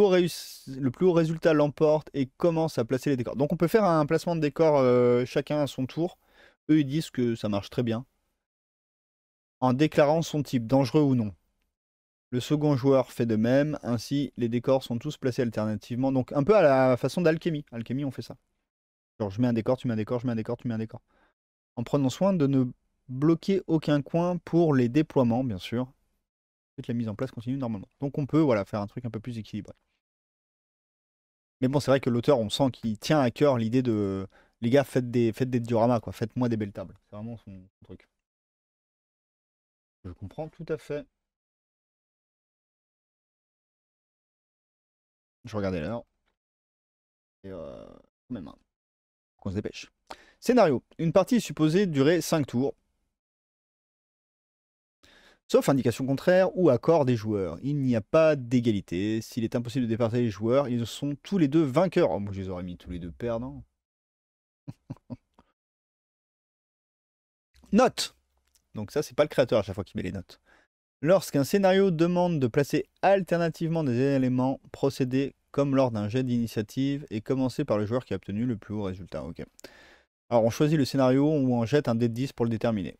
haut résultat l'emporte et commence à placer les décors. Donc on peut faire un placement de décor euh, chacun à son tour. Eux, ils disent que ça marche très bien. En déclarant son type, dangereux ou non. Le second joueur fait de même, ainsi les décors sont tous placés alternativement, donc un peu à la façon d'alchimie. Alchimie, on fait ça. Genre je mets un décor, tu mets un décor, je mets un décor, tu mets un décor. En prenant soin de ne bloquer aucun coin pour les déploiements, bien sûr. Ensuite, la mise en place continue normalement. Donc on peut voilà, faire un truc un peu plus équilibré. Mais bon, c'est vrai que l'auteur, on sent qu'il tient à cœur l'idée de les gars, faites des, faites des dioramas, quoi. Faites-moi des belles tables. C'est vraiment son truc. Je comprends tout à fait. Je regardais l'heure. Et euh, même hein. Qu'on se dépêche. Scénario. Une partie est supposée durer 5 tours. Sauf indication contraire ou accord des joueurs. Il n'y a pas d'égalité. S'il est impossible de départager les joueurs, ils sont tous les deux vainqueurs. Oh, moi, je les aurais mis tous les deux perdants. [LAUGHS] Note. Donc ça, c'est pas le créateur à chaque fois qui met les notes. Lorsqu'un scénario demande de placer alternativement des éléments, procédez comme lors d'un jet d'initiative, et commencer par le joueur qui a obtenu le plus haut résultat. Alors on choisit le scénario où on jette un dé de 10 pour le déterminer.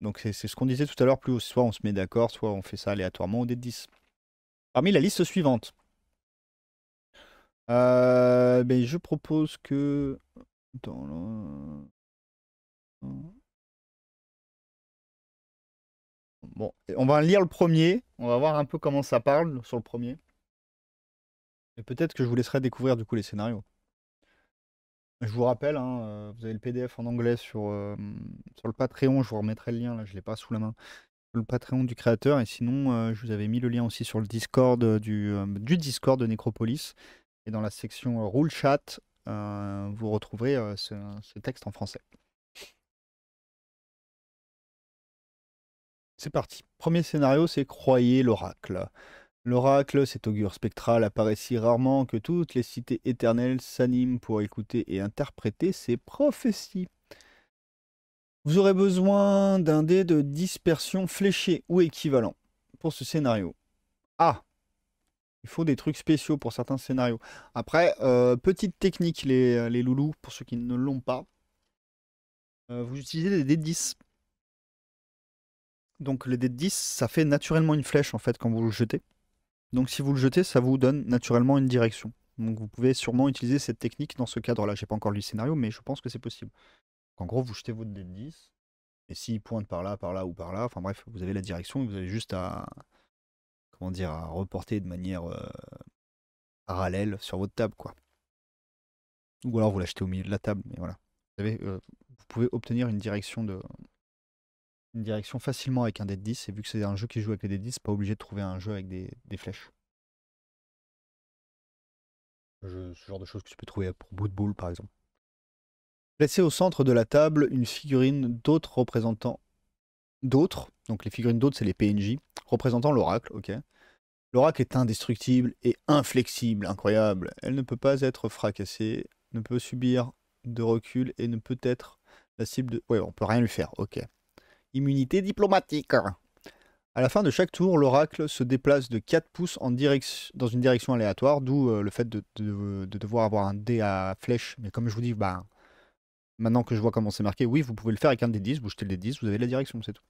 Donc c'est ce qu'on disait tout à l'heure, plus soit on se met d'accord, soit on fait ça aléatoirement au dé de 10. Parmi la liste suivante, euh, ben je propose que... Attends, Bon, on va lire le premier, on va voir un peu comment ça parle sur le premier. Et peut-être que je vous laisserai découvrir du coup les scénarios. Je vous rappelle, hein, euh, vous avez le PDF en anglais sur, le Patreon, je vous remettrai le lien, là je ne l'ai pas sous la main, le Patreon du créateur, et sinon euh, je vous avais mis le lien aussi sur le Discord euh, du, Discord de Necropolis, et dans la section Rule Chat, vous retrouverez ce, ce texte en français. C'est parti. Premier scénario, c'est Croyez l'oracle. L'oracle, cet augure spectral, apparaît si rarement que toutes les cités éternelles s'animent pour écouter et interpréter ses prophéties. Vous aurez besoin d'un dé de dispersion fléché ou équivalent pour ce scénario. Ah Il faut des trucs spéciaux pour certains scénarios. Après, euh, petite technique, les, loulous, pour ceux qui ne l'ont pas. Euh, vous utilisez des dés de 10. Donc les dés de 10, ça fait naturellement une flèche en fait quand vous le jetez. Donc si vous le jetez, ça vous donne naturellement une direction. Donc vous pouvez sûrement utiliser cette technique dans ce cadre-là. J'ai pas encore lu le scénario, mais je pense que c'est possible. en gros, vous jetez votre D de 10, et s'il pointe par là, par là ou par là, enfin bref, vous avez la direction, et vous avez juste à, comment dire, à reporter de manière euh, parallèle sur votre table, quoi. Ou alors vous l'achetez au milieu de la table, mais voilà. Vous, euh, vous pouvez obtenir une direction de, une direction facilement avec un dé 10. Et vu que c'est un jeu qui joue avec les dés 10 10, pas obligé de trouver un jeu avec des, flèches. ce genre de choses que tu peux trouver pour bout par exemple. Placez au centre de la table une figurine d'autres représentant d'autres. Donc les figurines d'autres, c'est les PNJ, représentant l'oracle, ok. L'oracle est indestructible et inflexible, incroyable. Elle ne peut pas être fracassée, ne peut subir de recul et ne peut être la cible de... Ouais, on peut rien lui faire, ok. Immunité diplomatique. À la fin de chaque tour, l'oracle se déplace de 4 pouces dans une direction aléatoire, d'où euh, le fait de, devoir avoir un dé à flèche. Mais comme je vous dis, bah, maintenant que je vois comment c'est marqué, oui, vous pouvez le faire avec un dé 10, vous jetez le dé 10, vous avez la direction, c'est tout.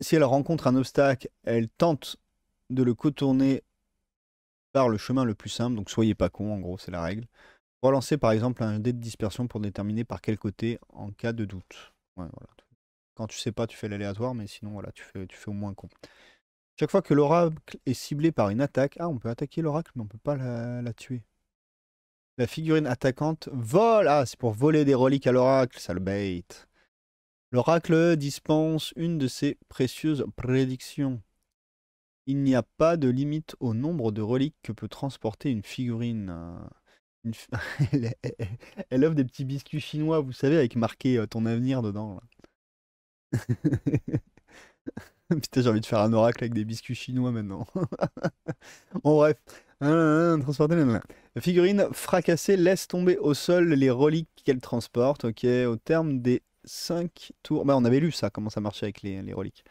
Si elle rencontre un obstacle, elle tente de le contourner par le chemin le plus simple, donc soyez pas con, en gros, c'est la règle. Relancer par exemple un dé de dispersion pour déterminer par quel côté en cas de doute. Quand tu sais pas, tu fais l'aléatoire, mais sinon, voilà, tu fais, tu fais au moins con. Chaque fois que l'oracle est ciblé par une attaque, ah, on peut attaquer l'oracle, mais on peut pas la, tuer. La figurine attaquante vole, ah, c'est pour voler des reliques à l'oracle, sale le bait. L'oracle dispense une de ses précieuses prédictions. Il n'y a pas de limite au nombre de reliques que peut transporter une figurine. [LAUGHS] elle offre des petits biscuits chinois, vous savez, avec marqué euh, ton avenir dedans. [LAUGHS] Putain, j'ai envie de faire un oracle avec des biscuits chinois maintenant. [LAUGHS] bon, bref. Ah, ah, ah, Transporter la figurine fracassée laisse tomber au sol les reliques qu'elle transporte. Ok, au terme des 5 tours. Bah, on avait lu ça, comment ça marchait avec les, les reliques.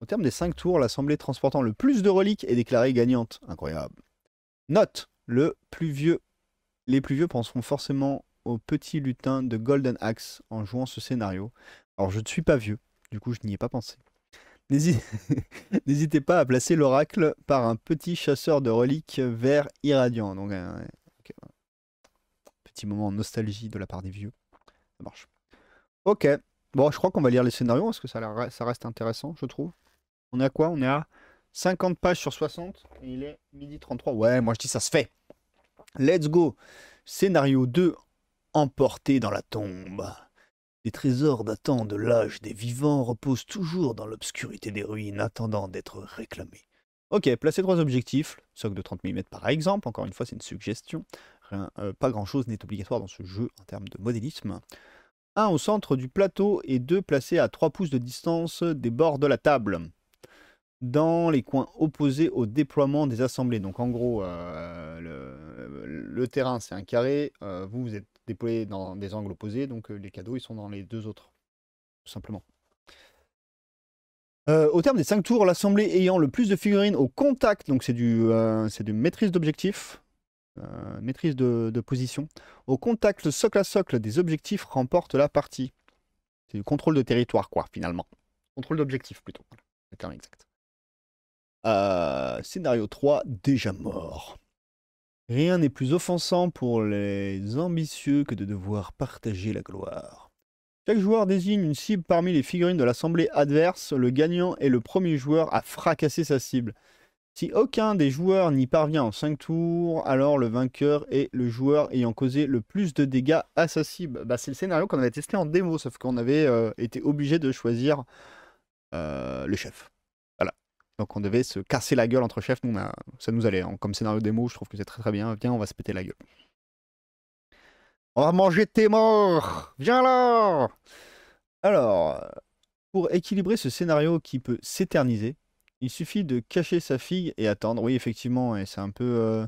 Au terme des 5 tours, l'assemblée transportant le plus de reliques est déclarée gagnante. Incroyable. Note le plus vieux. Les plus vieux penseront forcément au petit lutin de Golden Axe en jouant ce scénario. Alors, je ne suis pas vieux, du coup, je n'y ai pas pensé. [LAUGHS] N'hésitez pas à placer l'oracle par un petit chasseur de reliques vert irradiant. Donc, un, petit moment de nostalgie de la part des vieux. Ça marche. Ok. Bon, je crois qu'on va lire les scénarios parce que ça, ça reste intéressant, je trouve. On est à quoi On est à 50 pages sur 60 et il est midi 33. Ouais, moi je dis ça se fait. Let's go. Scénario 2 Emporté dans la tombe. Les trésors datant de l'âge des vivants reposent toujours dans l'obscurité des ruines, attendant d'être réclamés. Ok, placer trois objectifs, soc de 30 mm par exemple, encore une fois c'est une suggestion, Rien, euh, pas grand chose n'est obligatoire dans ce jeu en termes de modélisme. Un au centre du plateau et deux placés à 3 pouces de distance des bords de la table, dans les coins opposés au déploiement des assemblées. Donc en gros, euh, le, terrain c'est un carré, euh, vous vous êtes déployés dans des angles opposés, donc euh, les cadeaux ils sont dans les deux autres, tout simplement. Euh, au terme des cinq tours, l'assemblée ayant le plus de figurines au contact, donc c'est du, euh, c'est du, maîtrise d'objectif, maîtrise de, position, au contact socle à socle des objectifs remporte la partie. C'est du contrôle de territoire, quoi, finalement. Contrôle d'objectif, plutôt, terme exact. scénario 3, déjà mort. Rien n'est plus offensant pour les ambitieux que de devoir partager la gloire. Chaque joueur désigne une cible parmi les figurines de l'assemblée adverse. Le gagnant est le premier joueur à fracasser sa cible. Si aucun des joueurs n'y parvient en 5 tours, alors le vainqueur est le joueur ayant causé le plus de dégâts à sa cible. Bah, c'est le scénario qu'on avait testé en démo, sauf qu'on avait euh, été obligé de choisir euh, le chef. Donc on devait se casser la gueule entre chefs. Nous, on a... ça nous allait. Hein. Comme scénario démo, je trouve que c'est très très bien. Viens, on va se péter la gueule. On va manger tes morts Viens là Alors, pour équilibrer ce scénario qui peut s'éterniser, il suffit de cacher sa fille et attendre. Oui, effectivement, et c'est un peu... Euh,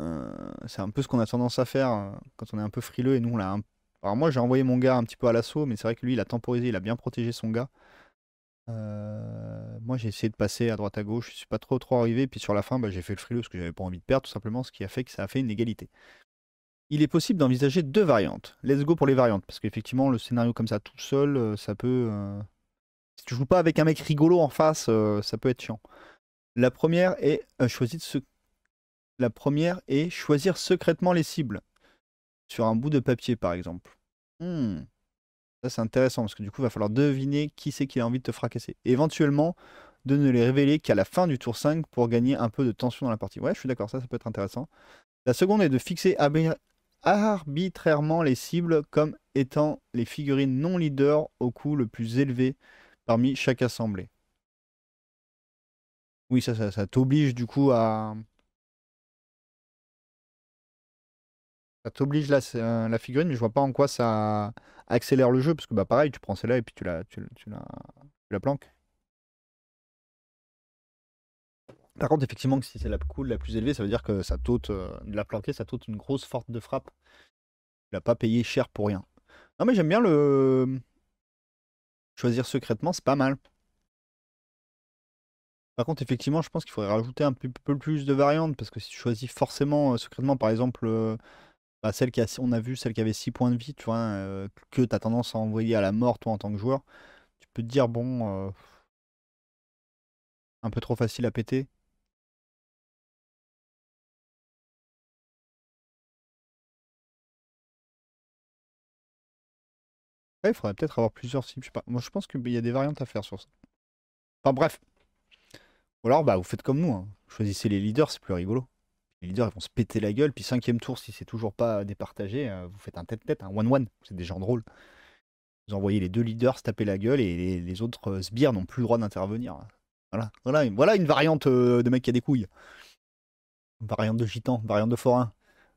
euh, c'est un peu ce qu'on a tendance à faire euh, quand on est un peu frileux et nous on l'a Alors moi j'ai envoyé mon gars un petit peu à l'assaut mais c'est vrai que lui il a temporisé, il a bien protégé son gars. Euh, moi, j'ai essayé de passer à droite à gauche, je suis pas trop arrivé, puis sur la fin, bah, j'ai fait le frileux parce que j'avais pas envie de perdre tout simplement, ce qui a fait que ça a fait une égalité. Il est possible d'envisager deux variantes. Let's go pour les variantes, parce qu'effectivement le scénario comme ça tout seul, euh, ça peut, euh, si tu joues pas avec un mec rigolo en face, ça peut être chiant. La première est, la est choisir secrètement les cibles, sur un bout de papier par exemple. Hmm ça, c'est intéressant parce que du coup, il va falloir deviner qui c'est qui a envie de te fracasser. éventuellement, de ne les révéler qu'à la fin du tour 5 pour gagner un peu de tension dans la partie. Ouais, je suis d'accord, ça, ça peut être intéressant. La seconde est de fixer arbitrairement les cibles comme étant les figurines non leader au coût le plus élevé parmi chaque assemblée. Oui, ça, ça, t'oblige du coup à. Ça t'oblige la, euh, la figurine, mais je vois pas en quoi ça accélère le jeu, parce que bah, pareil, tu prends celle-là et puis tu la, tu, la, planques. Par contre, effectivement, si c'est la cool la plus élevée, ça veut dire que ça t'ôte, euh, de la planquer, ça t'ôte une grosse forte de frappe. Tu l'as pas payé cher pour rien. Non, mais j'aime bien le. Choisir secrètement, c'est pas mal. Par contre, effectivement, je pense qu'il faudrait rajouter un peu, plus de variantes, parce que si tu choisis forcément, euh, secrètement, par exemple. Euh, bah, celle qui a, on a vu celle qui avait 6 points de vie, tu vois, euh, que tu as tendance à envoyer à la mort, toi, en tant que joueur, tu peux te dire, bon, euh, un peu trop facile à péter. il faudrait peut-être avoir plusieurs cibles, je sais pas. Moi, je pense qu'il y a des variantes à faire sur ça. Enfin, bref. Ou alors, bah, vous faites comme nous, hein. choisissez les leaders, c'est plus rigolo les leaders vont se péter la gueule. Puis cinquième tour, si c'est toujours pas départagé, euh, vous faites un tête-tête, un one-one. C'est des gens drôles. Vous envoyez les deux leaders se taper la gueule et les, autres euh, sbires n'ont plus le droit d'intervenir. Voilà, voilà, voilà une variante euh, de mec qui a des couilles. variante de gitan, variante de forain.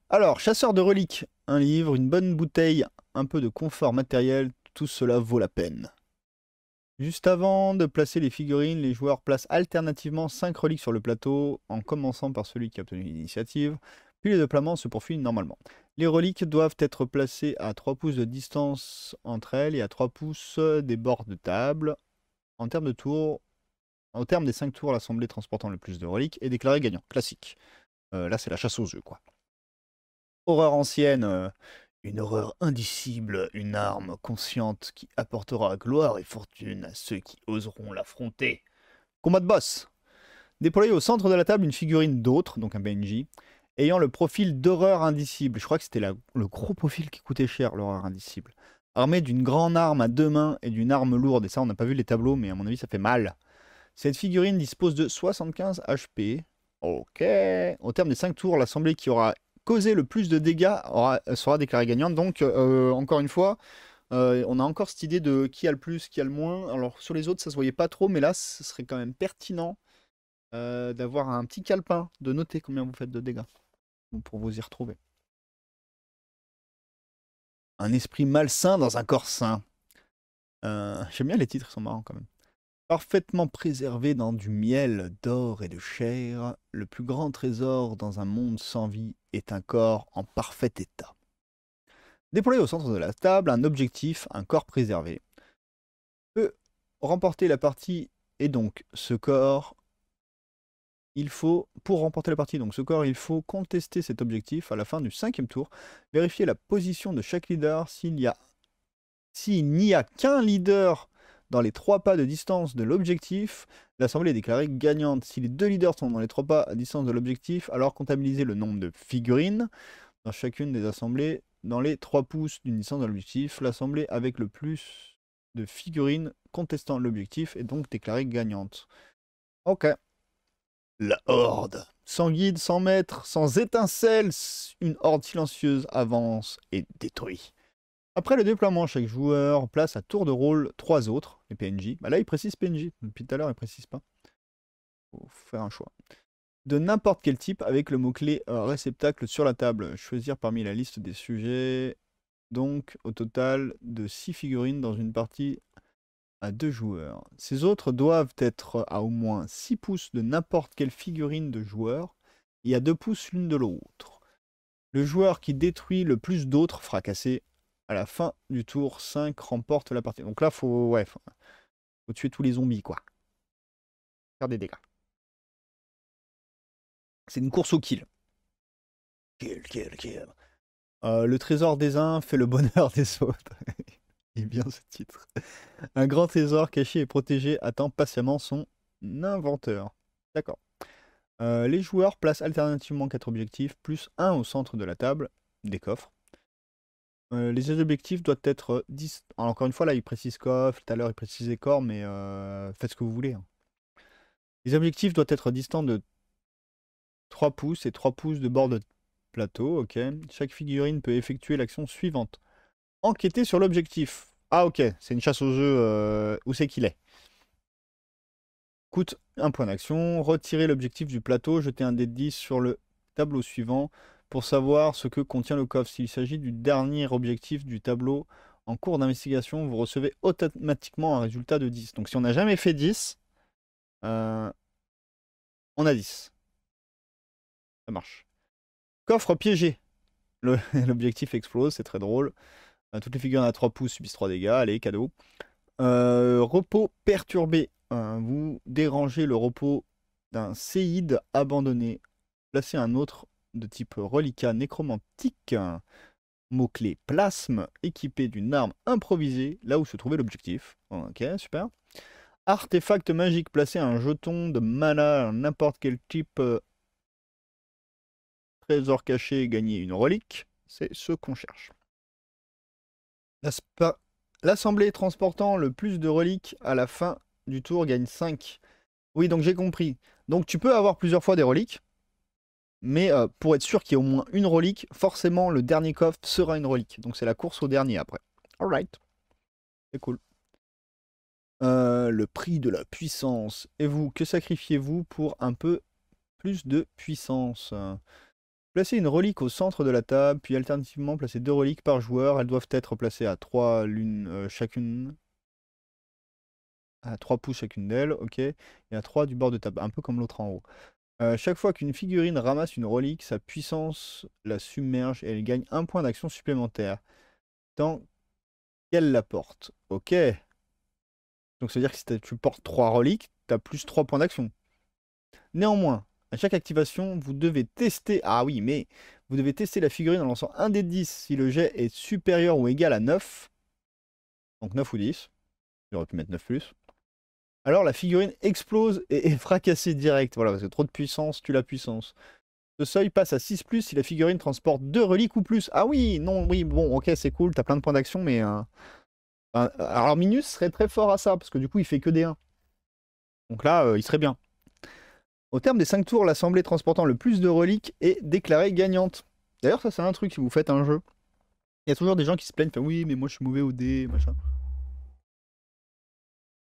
Alors, chasseur de reliques, un livre, une bonne bouteille, un peu de confort matériel, tout cela vaut la peine. Juste avant de placer les figurines, les joueurs placent alternativement 5 reliques sur le plateau, en commençant par celui qui a obtenu l'initiative, puis les déploiements se poursuivent normalement. Les reliques doivent être placées à 3 pouces de distance entre elles et à 3 pouces des bords de table. En termes de tour, au terme des 5 tours, l'assemblée transportant le plus de reliques est déclarée gagnant. Classique. Euh, là, c'est la chasse aux œufs, quoi. Horreur ancienne, euh, une horreur indicible, une arme consciente qui apportera gloire et fortune à ceux qui oseront l'affronter. Combat de boss Déployé au centre de la table une figurine d'autre, donc un BNJ, ayant le profil d'horreur indicible. Je crois que c'était le gros profil qui coûtait cher, l'horreur indicible. Armée d'une grande arme à deux mains et d'une arme lourde, et ça on n'a pas vu les tableaux, mais à mon avis ça fait mal. Cette figurine dispose de 75 HP. Ok. Au terme des 5 tours, l'assemblée qui aura Causer le plus de dégâts sera déclaré gagnant. Donc, euh, encore une fois, euh, on a encore cette idée de qui a le plus, qui a le moins. Alors, sur les autres, ça se voyait pas trop, mais là, ce serait quand même pertinent euh, d'avoir un petit calepin, de noter combien vous faites de dégâts pour vous y retrouver. Un esprit malsain dans un corps sain. J'aime bien les titres, ils sont marrants quand même. Parfaitement préservé dans du miel, d'or et de chair, le plus grand trésor dans un monde sans vie est un corps en parfait état. Déployé au centre de la table, un objectif, un corps préservé, peut remporter la partie et donc ce corps, il faut, pour remporter la partie, donc ce corps, il faut contester cet objectif à la fin du cinquième tour, vérifier la position de chaque leader s'il y a s'il n'y a qu'un leader dans les trois pas de distance de l'objectif, l'assemblée est déclarée gagnante. Si les deux leaders sont dans les trois pas à distance de l'objectif, alors comptabilisez le nombre de figurines dans chacune des assemblées dans les trois pouces d'une distance de l'objectif. L'assemblée avec le plus de figurines contestant l'objectif est donc déclarée gagnante. Ok. La horde. Sans guide, sans maître, sans étincelle, une horde silencieuse avance et détruit. Après le déploiement, chaque joueur place à tour de rôle trois autres, les PNJ. Bah là, il précise PNJ. Depuis tout à l'heure, il précise pas. Faut faire un choix. De n'importe quel type avec le mot-clé euh, réceptacle sur la table. Choisir parmi la liste des sujets. Donc, au total de six figurines dans une partie à deux joueurs. Ces autres doivent être à au moins 6 pouces de n'importe quelle figurine de joueur et à 2 pouces l'une de l'autre. Le joueur qui détruit le plus d'autres fracassés la fin du tour 5 remporte la partie. Donc là, faut, ouais, faut, tuer tous les zombies, quoi. Faire des dégâts. C'est une course au kill. Kill, kill, kill. Euh, le trésor des uns fait le bonheur des autres. [LAUGHS] Et bien ce titre. Un grand trésor caché et protégé attend patiemment son inventeur. D'accord. Euh, les joueurs placent alternativement quatre objectifs, plus un au centre de la table, des coffres, euh, les objectifs doivent être 10. Euh, encore une fois, là, il précise coffre, tout à l'heure, il précisait corps, mais euh, faites ce que vous voulez. Hein. Les objectifs doivent être distants de 3 pouces et 3 pouces de bord de plateau. Ok. Chaque figurine peut effectuer l'action suivante. Enquêter sur l'objectif. Ah ok, c'est une chasse aux œufs. où c'est qu'il est, Coûte un point d'action. Retirer l'objectif du plateau. Jeter un dé de 10 sur le tableau suivant pour savoir ce que contient le coffre. S'il s'agit du dernier objectif du tableau en cours d'investigation, vous recevez automatiquement un résultat de 10. Donc si on n'a jamais fait 10, euh, on a 10. Ça marche. Coffre piégé. [LAUGHS] L'objectif explose, c'est très drôle. Euh, toutes les figures à 3 pouces subissent 3 dégâts. Allez, cadeau. Euh, repos perturbé. vous dérangez le repos d'un séide abandonné. Placez un autre de type reliquat nécromantique, mot-clé plasme, équipé d'une arme improvisée là où se trouvait l'objectif. Ok, super. Artefact magique, placer un jeton de mana n'importe quel type. Trésor caché, gagner une relique. C'est ce qu'on cherche. L'assemblée transportant le plus de reliques à la fin du tour gagne 5. Oui, donc j'ai compris. Donc tu peux avoir plusieurs fois des reliques mais euh, pour être sûr qu'il y ait au moins une relique, forcément le dernier coffre sera une relique. Donc c'est la course au dernier après. Alright. C'est cool. Euh, le prix de la puissance. Et vous, que sacrifiez-vous pour un peu plus de puissance Placez une relique au centre de la table, puis alternativement placez deux reliques par joueur. Elles doivent être placées à 3 l'une euh, chacune. À 3 pouces chacune d'elles, ok. Et à 3 du bord de table, un peu comme l'autre en haut. Euh, chaque fois qu'une figurine ramasse une relique, sa puissance la submerge et elle gagne un point d'action supplémentaire. Tant qu'elle la porte. Ok. Donc ça veut dire que si tu portes 3 reliques, tu as plus 3 points d'action. Néanmoins, à chaque activation, vous devez tester. Ah oui, mais vous devez tester la figurine en lançant un des 10 si le jet est supérieur ou égal à 9. Donc 9 ou 10. J'aurais pu mettre 9 plus alors la figurine explose et est fracassée direct. Voilà, parce que trop de puissance tue la puissance. Ce seuil passe à 6 plus si la figurine transporte 2 reliques ou plus. Ah oui, non, oui, bon, ok, c'est cool, t'as plein de points d'action, mais. Euh, alors Minus serait très fort à ça, parce que du coup, il fait que des 1. Donc là, euh, il serait bien. Au terme des 5 tours, l'assemblée transportant le plus de reliques est déclarée gagnante. D'ailleurs, ça, c'est un truc si vous faites un jeu. Il y a toujours des gens qui se plaignent, oui, mais moi je suis mauvais au dé, machin.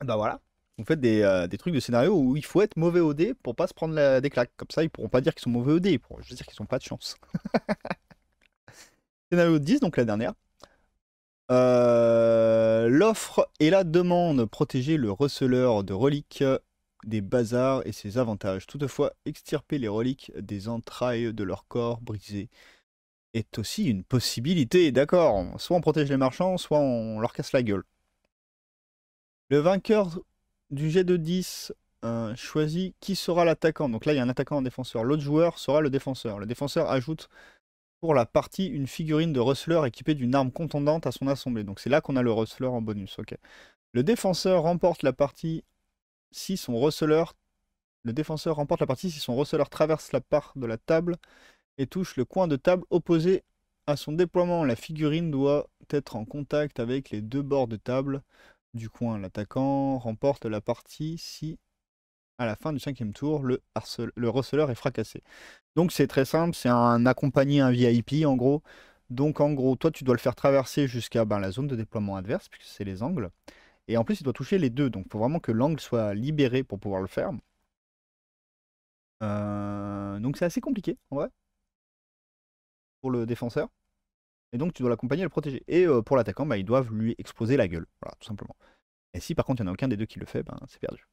Bah voilà fait euh, des, trucs de scénario où il faut être mauvais au dé pour pas se prendre des claques. Comme ça, ils pourront pas dire qu'ils sont mauvais au dé, ils pourront dire qu'ils sont pas de chance. [LAUGHS] scénario 10, donc la dernière. Euh, l'offre et la demande protéger le receleur de reliques des bazars et ses avantages. Toutefois, extirper les reliques des entrailles de leur corps brisé est aussi une possibilité. D'accord, soit on protège les marchands, soit on leur casse la gueule. Le vainqueur du jet de 10 euh, qui sera l'attaquant. Donc là, il y a un attaquant, un défenseur. L'autre joueur sera le défenseur. Le défenseur ajoute pour la partie une figurine de rustler équipée d'une arme contondante à son assemblée. Donc c'est là qu'on a le rustler en bonus. Le défenseur remporte la partie si son rustler le défenseur remporte la partie si son traverse la part de la table et touche le coin de table opposé à son déploiement. La figurine doit être en contact avec les deux bords de table du coin. Hein, l'attaquant remporte la partie si, à la fin du cinquième tour, le, le receleur est fracassé. Donc c'est très simple, c'est un accompagné, un VIP en gros. Donc en gros, toi tu dois le faire traverser jusqu'à ben, la zone de déploiement adverse, puisque c'est les angles. Et en plus, il doit toucher les deux, donc il faut vraiment que l'angle soit libéré pour pouvoir le faire. Euh, donc c'est assez compliqué en vrai pour le défenseur. Et donc tu dois l'accompagner et le protéger. Et euh, pour l'attaquant, bah, ils doivent lui exposer la gueule. Voilà, tout simplement. Et si par contre il n'y en a aucun des deux qui le fait, ben, c'est perdu.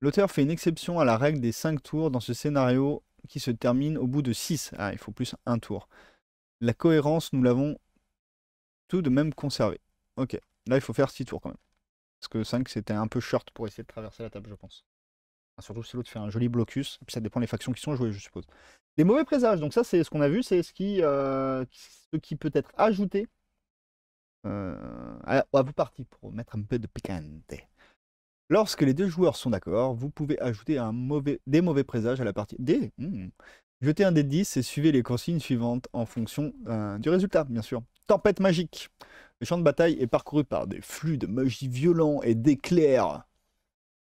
L'auteur fait une exception à la règle des 5 tours dans ce scénario qui se termine au bout de 6. Ah, il faut plus un tour. La cohérence, nous l'avons tout de même conservée. Ok, là il faut faire 6 tours quand même. Parce que 5 c'était un peu short pour essayer de traverser la table, je pense. Surtout si l'autre fait un joli blocus. Et puis ça dépend des factions qui sont jouées, je suppose. Des mauvais présages, donc ça c'est ce qu'on a vu, c'est ce qui, euh, ce qui peut être ajouté euh, à, vous vos pour mettre un peu de piquante. Lorsque les deux joueurs sont d'accord, vous pouvez ajouter un mauvais, des mauvais présages à la partie. Des hmm, Jetez un des 10 et suivez les consignes suivantes en fonction euh, du résultat, bien sûr. Tempête magique. Le champ de bataille est parcouru par des flux de magie violents et d'éclairs.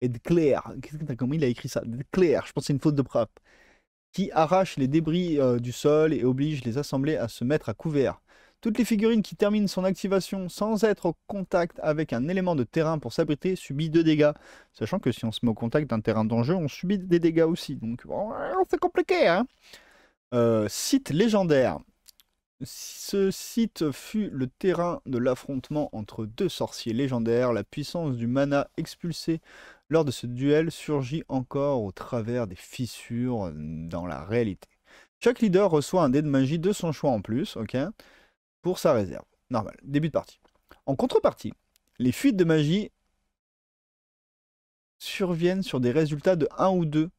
Et d'éclairs. Qu'est-ce que comment il a écrit ça D'éclairs. Je pense que c'est une faute de propre qui arrache les débris euh, du sol et oblige les assemblées à se mettre à couvert. Toutes les figurines qui terminent son activation sans être au contact avec un élément de terrain pour s'abriter subissent deux dégâts. Sachant que si on se met au contact d'un terrain d'enjeu, on subit des dégâts aussi. Donc oh, c'est compliqué. Hein. Euh, site légendaire. Ce site fut le terrain de l'affrontement entre deux sorciers légendaires. La puissance du mana expulsé lors de ce duel surgit encore au travers des fissures dans la réalité. Chaque leader reçoit un dé de magie de son choix en plus, ok, pour sa réserve. Normal, début de partie. En contrepartie, les fuites de magie surviennent sur des résultats de 1 ou 2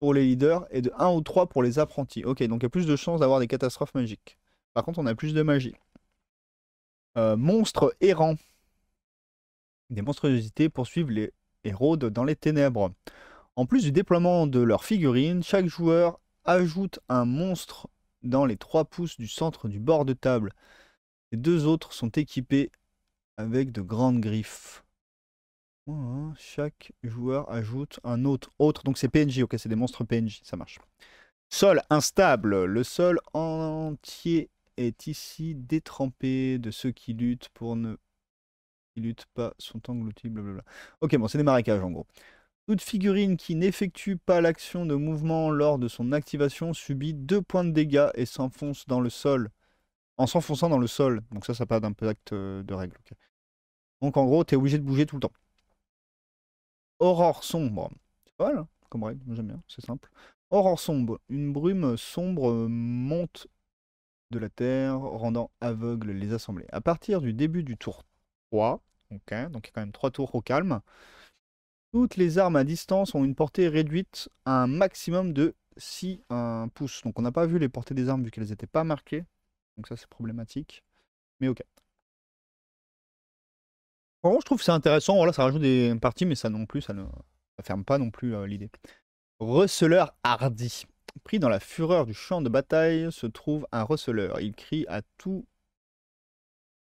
pour les leaders et de 1 ou 3 pour les apprentis. Ok, donc il y a plus de chances d'avoir des catastrophes magiques. Par contre, on a plus de magie. Euh, monstres errants. Des monstruosités poursuivent les héros dans les ténèbres. En plus du déploiement de leurs figurines, chaque joueur ajoute un monstre dans les 3 pouces du centre du bord de table. Les deux autres sont équipés avec de grandes griffes. chaque joueur ajoute un autre. autre. Donc c'est PNJ, ok, c'est des monstres PNJ, ça marche. Sol instable. Le sol entier est ici détrempé de ceux qui luttent pour ne qui luttent pas sont engloutis, blablabla. Ok, bon, c'est des marécages en gros. Toute figurine qui n'effectue pas l'action de mouvement lors de son activation subit deux points de dégâts et s'enfonce dans le sol. En s'enfonçant dans le sol. Donc ça, ça d'un peu d'acte euh, de règle. Donc en gros, tu es obligé de bouger tout le temps. Aurore sombre. C'est pas mal, hein, comme règle, j'aime bien, c'est simple. Aurore sombre. Une brume sombre euh, monte de la Terre, rendant aveugles les assemblées. À partir du début du tour 3, OK, donc il quand même trois tours au calme, toutes les armes à distance ont une portée réduite à un maximum de 6 1 euh, pouce. Donc on n'a pas vu les portées des armes vu qu'elles n'étaient pas marquées. Donc ça c'est problématique. Mais ok. je trouve c'est intéressant. Voilà, ça rajoute des parties, mais ça non plus, ça ne ferme pas non plus euh, l'idée. Receleur hardi. Pris dans la fureur du champ de bataille se trouve un receleur. Il crie à tout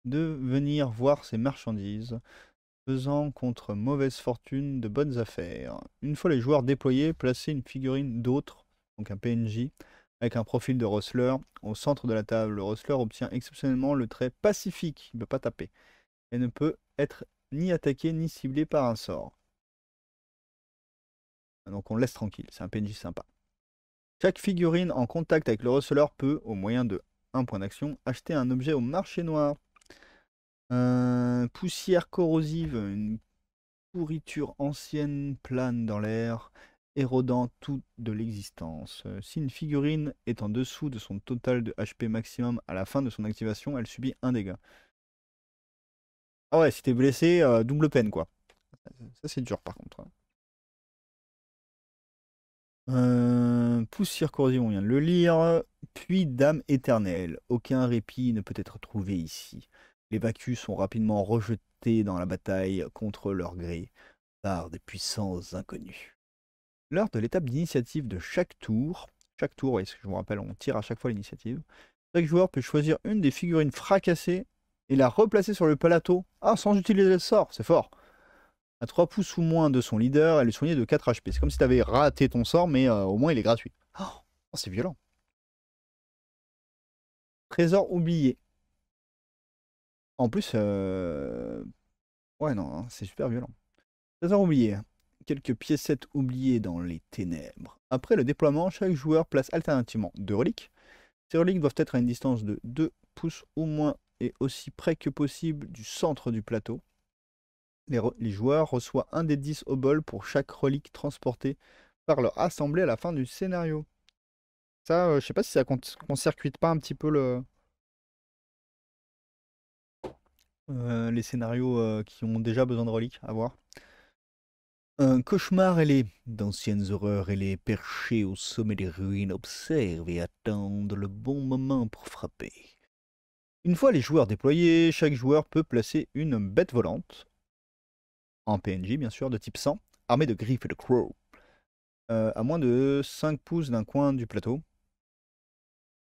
de venir voir ses marchandises, faisant contre mauvaise fortune de bonnes affaires. Une fois les joueurs déployés, placez une figurine d'autre, donc un PNJ, avec un profil de Rustler au centre de la table. Le Rustler obtient exceptionnellement le trait pacifique, il ne peut pas taper, et ne peut être ni attaqué ni ciblé par un sort. Ah, donc on le laisse tranquille, c'est un PNJ sympa. Chaque figurine en contact avec le receleur peut, au moyen de un point d'action, acheter un objet au marché noir. Euh, poussière corrosive, une pourriture ancienne plane dans l'air, érodant tout de l'existence. Si une figurine est en dessous de son total de HP maximum à la fin de son activation, elle subit un dégât. Ah ouais, si t'es blessé, euh, double peine quoi. Ça c'est dur par contre. Hein. Euh, poussière on vient de le lire. Puis dame éternelle. Aucun répit ne peut être trouvé ici. Les vacus sont rapidement rejetés dans la bataille contre leur gré par des puissances inconnues. Lors de l'étape d'initiative de chaque tour, chaque tour, est ce que je vous rappelle, on tire à chaque fois l'initiative, chaque joueur peut choisir une des figurines fracassées et la replacer sur le plateau. Ah, sans utiliser le sort, c'est fort. À 3 pouces ou moins de son leader, elle est soignée de 4 HP. C'est comme si tu avais raté ton sort, mais euh, au moins il est gratuit. Oh, oh, c'est violent. Trésor oublié. En plus, euh, ouais, non, hein, c'est super violent. Trésor oublié. Quelques piécettes oubliées dans les ténèbres. Après le déploiement, chaque joueur place alternativement deux reliques. Ces reliques doivent être à une distance de 2 pouces ou moins et aussi près que possible du centre du plateau les, joueurs reçoivent un des 10 obols pour chaque relique transportée par leur assemblée à la fin du scénario. Ça, je euh, je sais pas si ça ne pas un petit peu le... Euh, les scénarios euh, qui ont déjà besoin de reliques, à voir. Un cauchemar ailé, d'anciennes horreurs ailées perchées au sommet des ruines observent et attendent le bon moment pour frapper. Une fois les joueurs déployés, chaque joueur peut placer une bête volante, en PNJ bien sûr, de type 100, armé de griffes et de crow, euh, à moins de 5 pouces d'un coin du plateau,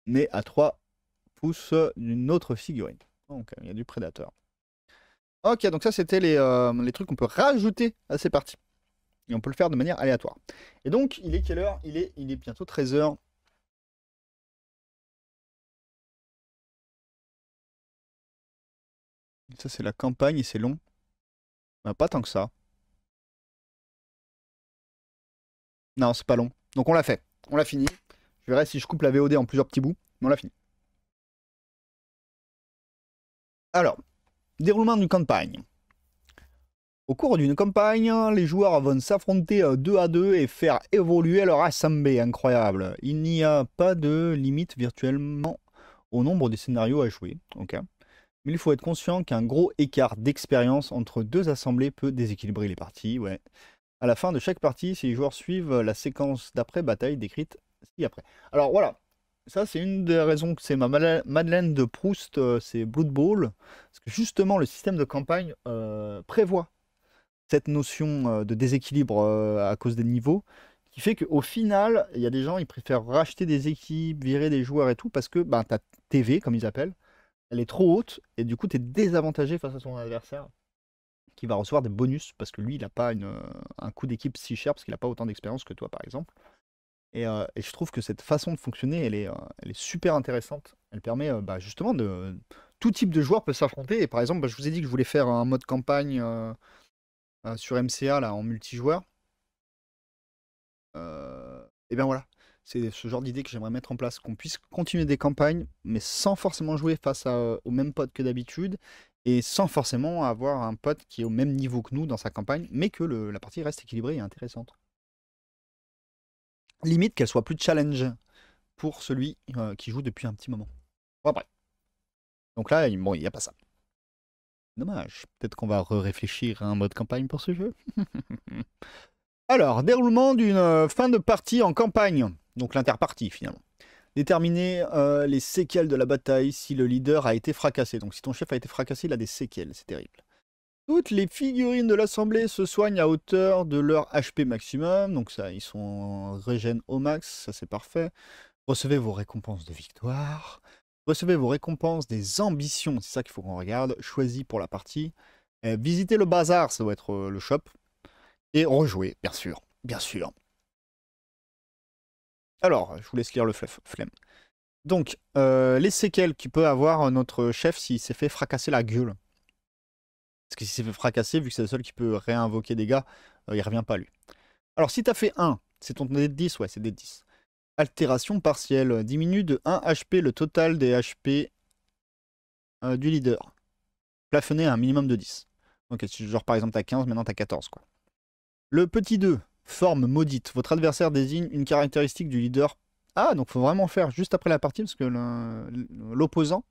mais à 3 pouces d'une autre figurine. Donc il y a du prédateur. Ok, donc ça c'était les, euh, les trucs qu'on peut rajouter à ces parties. Et on peut le faire de manière aléatoire. Et donc, il est quelle heure il est, il est bientôt 13h. Ça c'est la campagne et c'est long. Bah, pas tant que ça. Non, c'est pas long. Donc on l'a fait. On l'a fini. Je verrai si je coupe la VOD en plusieurs petits bouts. Mais on l'a fini. Alors, déroulement d'une campagne. Au cours d'une campagne, les joueurs vont s'affronter euh, deux à deux et faire évoluer leur assemblée. Incroyable. Il n'y a pas de limite virtuellement au nombre des scénarios à jouer. Ok. Mais il faut être conscient qu'un gros écart d'expérience entre deux assemblées peut déséquilibrer les parties. Ouais. À la fin de chaque partie, si les joueurs suivent la séquence d'après-bataille décrite ci-après. Alors voilà, ça c'est une des raisons que c'est ma Madeleine de Proust, euh, c'est Blood Bowl, parce que justement le système de campagne euh, prévoit cette notion euh, de déséquilibre à cause des niveaux, qui fait qu'au final, il y a des gens, ils préfèrent racheter des équipes, virer des joueurs et tout, parce que ben, as TV, comme ils appellent, elle est trop haute et du coup tu es désavantagé face à son adversaire qui va recevoir des bonus parce que lui il n'a pas une, euh, un coup d'équipe si cher parce qu'il n'a pas autant d'expérience que toi par exemple. Euh, et, je trouve que cette façon de fonctionner elle est, euh, elle est super intéressante. Elle permet bah, justement de. Tout type de joueur peut s'affronter. Et par exemple, bah, je vous ai dit que je voulais faire un mode campagne sur MCA là, en multijoueur. et bien voilà, c'est ce genre d'idée que j'aimerais mettre en place, qu'on puisse continuer des campagnes, mais sans forcément jouer face euh, au même pote que d'habitude, et sans forcément avoir un pote qui est au même niveau que nous dans sa campagne, mais que la partie reste équilibrée et intéressante. Limite qu'elle soit plus challenge pour celui euh, qui joue depuis un petit moment. Après. Donc là, bon, il n'y a pas ça. Dommage. Peut-être qu'on va réfléchir à un mode campagne pour ce jeu. [LAUGHS] Alors, déroulement d'une euh, fin de partie en campagne donc l'interpartie finalement. Déterminer euh, les séquelles de la bataille si le leader a été fracassé. Donc si ton chef a été fracassé, il a des séquelles, c'est terrible. Toutes les figurines de l'assemblée se soignent à hauteur de leur HP maximum, donc ça, ils sont en au max, ça c'est parfait. Recevez vos récompenses de victoire. Recevez vos récompenses des ambitions, c'est ça qu'il faut qu'on regarde, choisi pour la partie. Eh, visitez le bazar, ça doit être euh, le shop. Et rejouer, bien sûr, bien sûr. Alors, je vous laisse lire le flemme. Donc, euh, les séquelles qu'il peut avoir notre chef s'il s'est fait fracasser la gueule. Parce que s'il s'est fait fracasser, vu que c'est le seul qui peut réinvoquer des gars, il euh, il revient pas lui. Alors, si t'as fait 1, c'est ton dé de 10, ouais, c'est dé de 10. Altération partielle, diminue de 1 HP le total des HP euh, du leader. Plafonné à un minimum de 10. Donc, genre par exemple t'as 15, maintenant t'as 14, Le petit 2, Forme maudite. Votre adversaire désigne une caractéristique du leader. Ah, donc faut vraiment faire juste après la partie, parce que l'opposant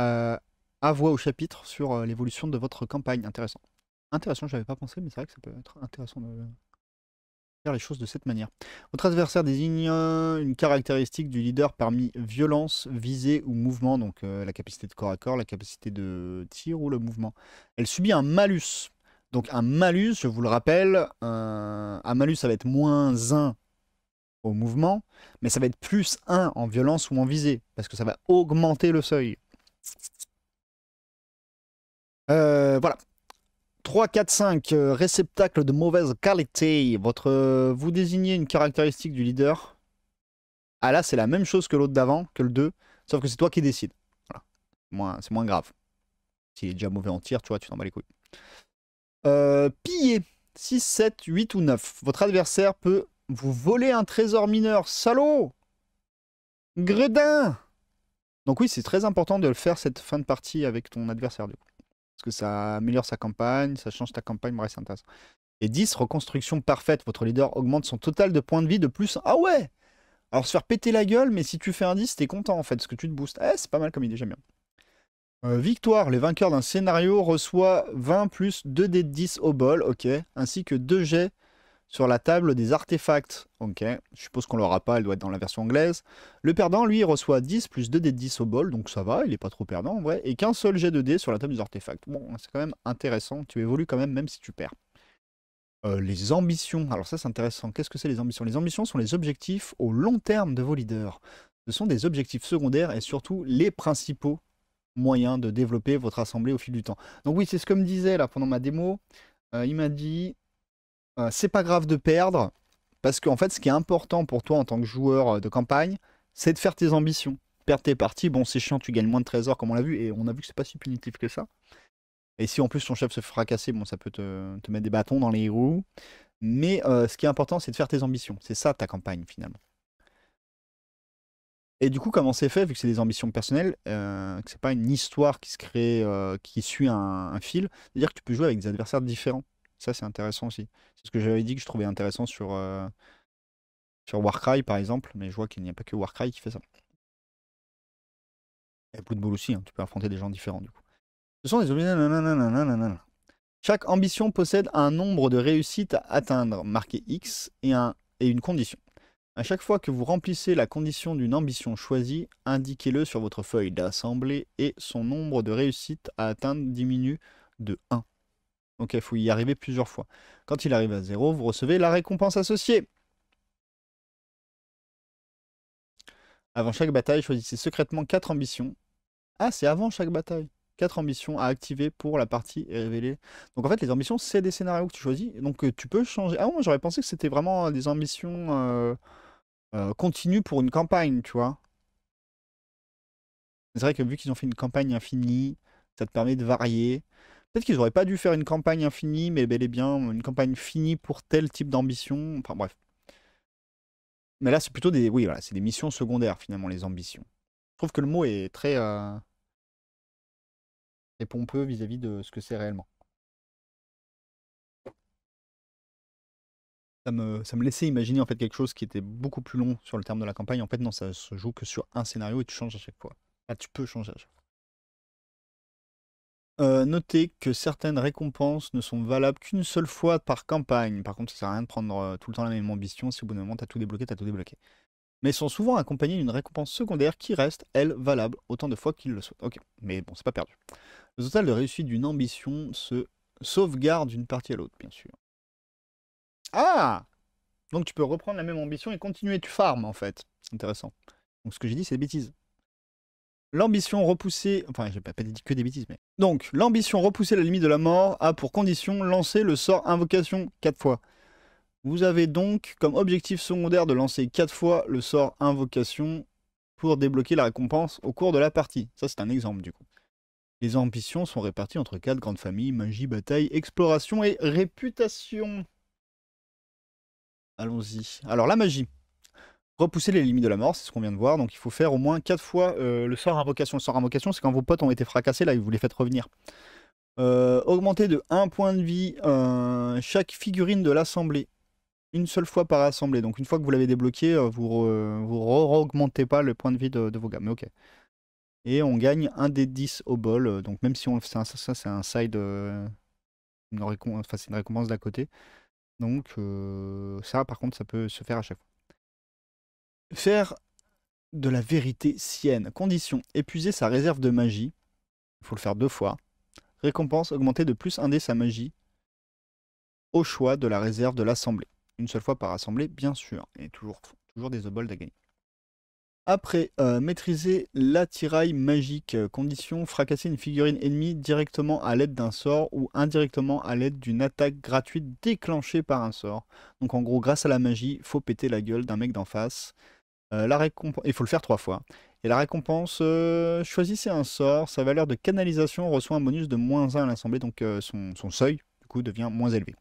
euh, a voix au chapitre sur euh, l'évolution de votre campagne. Intéressant. Intéressant, j'avais pas pensé, mais c'est vrai que ça peut être intéressant de faire les choses de cette manière. Votre adversaire désigne euh, une caractéristique du leader parmi violence, visée ou mouvement, donc euh, la capacité de corps à corps, la capacité de tir ou le mouvement. Elle subit un malus donc un malus, je vous le rappelle, euh, un, malus ça va être moins 1 au mouvement, mais ça va être plus 1 en violence ou en visée, parce que ça va augmenter le seuil. Euh, voilà. 3, 4, 5, réceptacle de mauvaise qualité. Votre, euh, vous désignez une caractéristique du leader. Ah là, c'est la même chose que l'autre d'avant, que le 2, sauf que c'est toi qui décides. Voilà. C'est moins, moins grave. S'il est déjà mauvais en tir, tu vois, tu t'en bats les couilles. Euh, piller. 6, 7, 8 ou 9. Votre adversaire peut vous voler un trésor mineur. Salaud Gredin Donc oui, c'est très important de le faire cette fin de partie avec ton adversaire du coup. Parce que ça améliore sa campagne, ça change ta campagne, reste Et 10, reconstruction parfaite. Votre leader augmente son total de points de vie de plus. Ah ouais Alors se faire péter la gueule, mais si tu fais un 10, t'es content en fait, parce que tu te boostes. Eh, c'est pas mal comme idée, j'aime bien. Euh, victoire, les vainqueurs d'un scénario reçoivent 20 plus 2 dés de 10 au bol, ok, ainsi que 2 jets sur la table des artefacts, ok, je suppose qu'on l'aura pas, elle doit être dans la version anglaise. Le perdant, lui, reçoit 10 plus 2 dés de 10 au bol, donc ça va, il est pas trop perdant en vrai, et qu'un seul jet de dés sur la table des artefacts. Bon, c'est quand même intéressant, tu évolues quand même, même si tu perds. Euh, les ambitions, alors ça c'est intéressant, qu'est-ce que c'est les ambitions Les ambitions sont les objectifs au long terme de vos leaders. Ce sont des objectifs secondaires et surtout les principaux moyen de développer votre assemblée au fil du temps. Donc oui, c'est ce que me disait là pendant ma démo. Euh, il m'a dit, euh, c'est pas grave de perdre, parce qu'en fait, ce qui est important pour toi en tant que joueur euh, de campagne, c'est de faire tes ambitions. Perdre tes parties, bon, c'est chiant, tu gagnes moins de trésors comme on l'a vu, et on a vu que c'est pas si punitif que ça. Et si en plus ton chef se fracasse, bon, ça peut te, mettre des bâtons dans les roues. Mais ce qui est important, c'est de faire tes ambitions. C'est ça ta campagne finalement. Et du coup, comment c'est fait, vu que c'est des ambitions personnelles, euh, que c'est pas une histoire qui se crée, euh, qui suit un, fil, c'est-à-dire que tu peux jouer avec des adversaires différents. Ça, c'est intéressant aussi. C'est ce que j'avais dit que je trouvais intéressant sur, euh, Warcry, par exemple, mais je vois qu'il n'y a pas que Warcry qui fait ça. Et Blood Bowl aussi, hein, tu peux affronter des gens différents, du coup. Ce sont des Chaque ambition possède un nombre de réussites à atteindre, marqué X, et, un, et une condition. A chaque fois que vous remplissez la condition d'une ambition choisie, indiquez-le sur votre feuille d'assemblée et son nombre de réussites à atteindre diminue de 1. Donc il faut y arriver plusieurs fois. Quand il arrive à 0, vous recevez la récompense associée. Avant chaque bataille, choisissez secrètement 4 ambitions. Ah, c'est avant chaque bataille. 4 ambitions à activer pour la partie révélée. Donc en fait, les ambitions, c'est des scénarios que tu choisis. Donc euh, tu peux changer. Ah moi j'aurais pensé que c'était vraiment des ambitions... Euh, euh, continue pour une campagne, tu vois. C'est vrai que vu qu'ils ont fait une campagne infinie, ça te permet de varier. Peut-être qu'ils auraient pas dû faire une campagne infinie, mais bel et bien une campagne finie pour tel type d'ambition. Enfin bref. Mais là, c'est plutôt des, oui, voilà, c'est des missions secondaires finalement les ambitions. Je trouve que le mot est très, euh... pompeux vis à -vis de ce que c'est réellement. ça me, laissait imaginer en fait quelque chose qui était beaucoup plus long sur le terme de la campagne. En fait, non, ça se joue que sur un scénario et tu changes à chaque fois. Ah, tu peux changer à chaque fois. Euh, notez que certaines récompenses ne sont valables qu'une seule fois par campagne. Par contre, ça sert à rien de prendre euh, tout le temps la même ambition. Si au bout d'un moment, t'as tout débloqué, t'as tout débloqué. Mais sont souvent accompagnées d'une récompense secondaire qui reste, elle, valable autant de fois qu'il le souhaitent. Ok, mais bon, c'est pas perdu. Le total de réussite d'une ambition se sauvegarde d'une partie à l'autre, bien sûr. Ah Donc tu peux reprendre la même ambition et continuer, tu farmes en fait. Intéressant. Donc ce que j'ai dit, c'est des bêtises. L'ambition repoussée, enfin j'ai pas dit que des bêtises, mais... Donc, l'ambition repoussée la limite de la mort a pour condition lancer le sort invocation 4 fois. Vous avez donc comme objectif secondaire de lancer 4 fois le sort invocation pour débloquer la récompense au cours de la partie. Ça c'est un exemple du coup. Les ambitions sont réparties entre quatre grandes familles, magie, bataille, exploration et réputation. Allons-y. Alors la magie. Repousser les limites de la mort, c'est ce qu'on vient de voir. Donc il faut faire au moins 4 fois euh, le sort invocation. Le sort invocation, c'est quand vos potes ont été fracassés, là, vous les faites revenir. Euh, augmenter de 1 point de vie euh, chaque figurine de l'assemblée. Une seule fois par assemblée. Donc une fois que vous l'avez débloqué, vous ne vous re augmentez pas le point de vie de, vos gammes. ok. Et on gagne un des 10 au bol. Donc même si on ça, c'est un side... c'est une récompense d'à côté. Donc ça, par contre, ça peut se faire à chaque fois. Faire de la vérité sienne. Condition épuiser sa réserve de magie. Il faut le faire deux fois. Récompense augmenter de plus un dé sa magie au choix de la réserve de l'assemblée. Une seule fois par assemblée, bien sûr. Et toujours, toujours des obols à gagner. Après euh, maîtriser l'attirail magique, euh, condition fracasser une figurine ennemie directement à l'aide d'un sort ou indirectement à l'aide d'une attaque gratuite déclenchée par un sort. Donc en gros, grâce à la magie, faut péter la gueule d'un mec d'en face. Euh, il faut le faire trois fois. Et la récompense, choisissez un sort, sa valeur de canalisation reçoit un bonus de moins 1 à l'assemblée, donc son, son, seuil du coup devient moins élevé.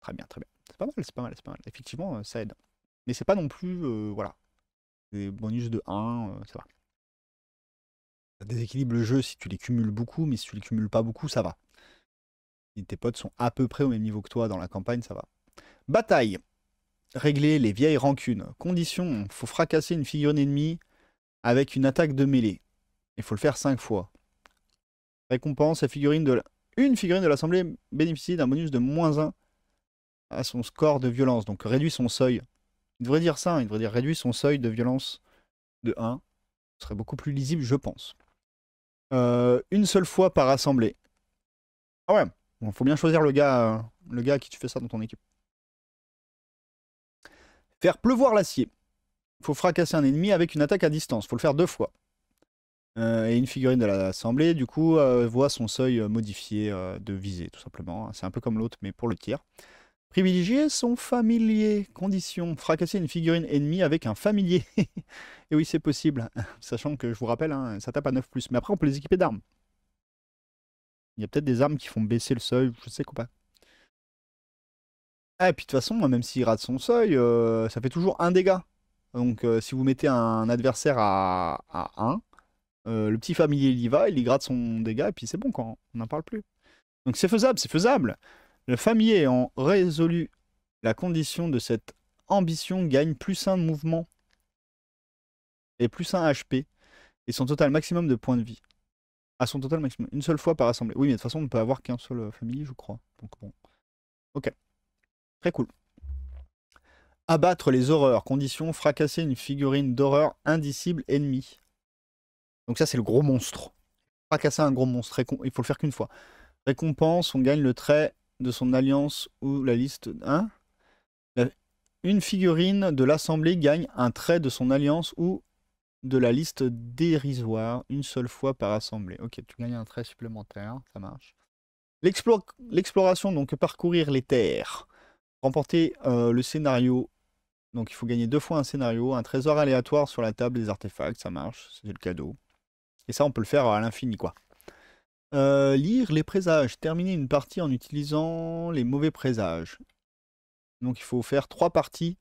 Très bien, très bien. C'est pas mal, c'est pas mal, c'est pas mal. Effectivement, ça aide. Mais c'est pas non plus, voilà, des bonus de 1, euh, ça va. Ça déséquilibre le jeu si tu les cumules beaucoup, mais si tu les cumules pas beaucoup, ça va. Si tes potes sont à peu près au même niveau que toi dans la campagne, ça va. Bataille. Régler les vieilles rancunes. Condition, faut fracasser une figurine ennemie avec une attaque de mêlée. Il faut le faire 5 fois. Récompense, la figurine de une figurine de l'assemblée bénéficie d'un bonus de moins 1 à son score de violence. Donc réduit son seuil il devrait dire ça, hein, il devrait dire réduire son seuil de violence de 1. Ce serait beaucoup plus lisible, je pense. Euh, une seule fois par assemblée. Ah ouais, il faut bien choisir le gars, le gars qui tu fais ça dans ton équipe. Faire pleuvoir l'acier. Il faut fracasser un ennemi avec une attaque à distance. Il faut le faire deux fois. Euh, et une figurine de l'assemblée, du coup, euh, voit son seuil modifié de visée, tout simplement. C'est un peu comme l'autre, mais pour le tir. Privilégier son familier. Condition. Fracasser une figurine ennemie avec un familier. [LAUGHS] et eh oui, c'est possible. [LAUGHS] Sachant que, je vous rappelle, hein, ça tape à 9 ⁇ Mais après, on peut les équiper d'armes. Il y a peut-être des armes qui font baisser le seuil, je sais quoi pas. Ah, et puis de toute façon, même s'il rate son seuil, euh, ça fait toujours un dégât. Donc euh, si vous mettez un adversaire à, 1, euh, le petit familier il y va, il y gratte son dégât, et puis c'est bon, quand on n'en parle plus. Donc c'est faisable, c'est faisable. Le familier ayant résolu la condition de cette ambition gagne plus un mouvement et plus un HP et son total maximum de points de vie. À ah, son total maximum, une seule fois par assemblée. Oui, mais de toute façon, on ne peut avoir qu'un seul euh, familier, je crois. Donc bon. Ok. Très cool. Abattre les horreurs. Condition fracasser une figurine d'horreur indicible ennemie. Donc ça, c'est le gros monstre. Fracasser un gros monstre, il faut le faire qu'une fois. Récompense, on gagne le trait de son alliance ou la liste 1. Hein une figurine de l'Assemblée gagne un trait de son alliance ou de la liste dérisoire une seule fois par assemblée. Ok, tu gagnes un trait supplémentaire, ça marche. L'exploration, donc parcourir les terres. Remporter euh, le scénario. Donc il faut gagner deux fois un scénario, un trésor aléatoire sur la table des artefacts, ça marche, c'est le cadeau. Et ça, on peut le faire à l'infini, quoi. Euh, lire les présages. Terminer une partie en utilisant les mauvais présages. Donc il faut faire trois parties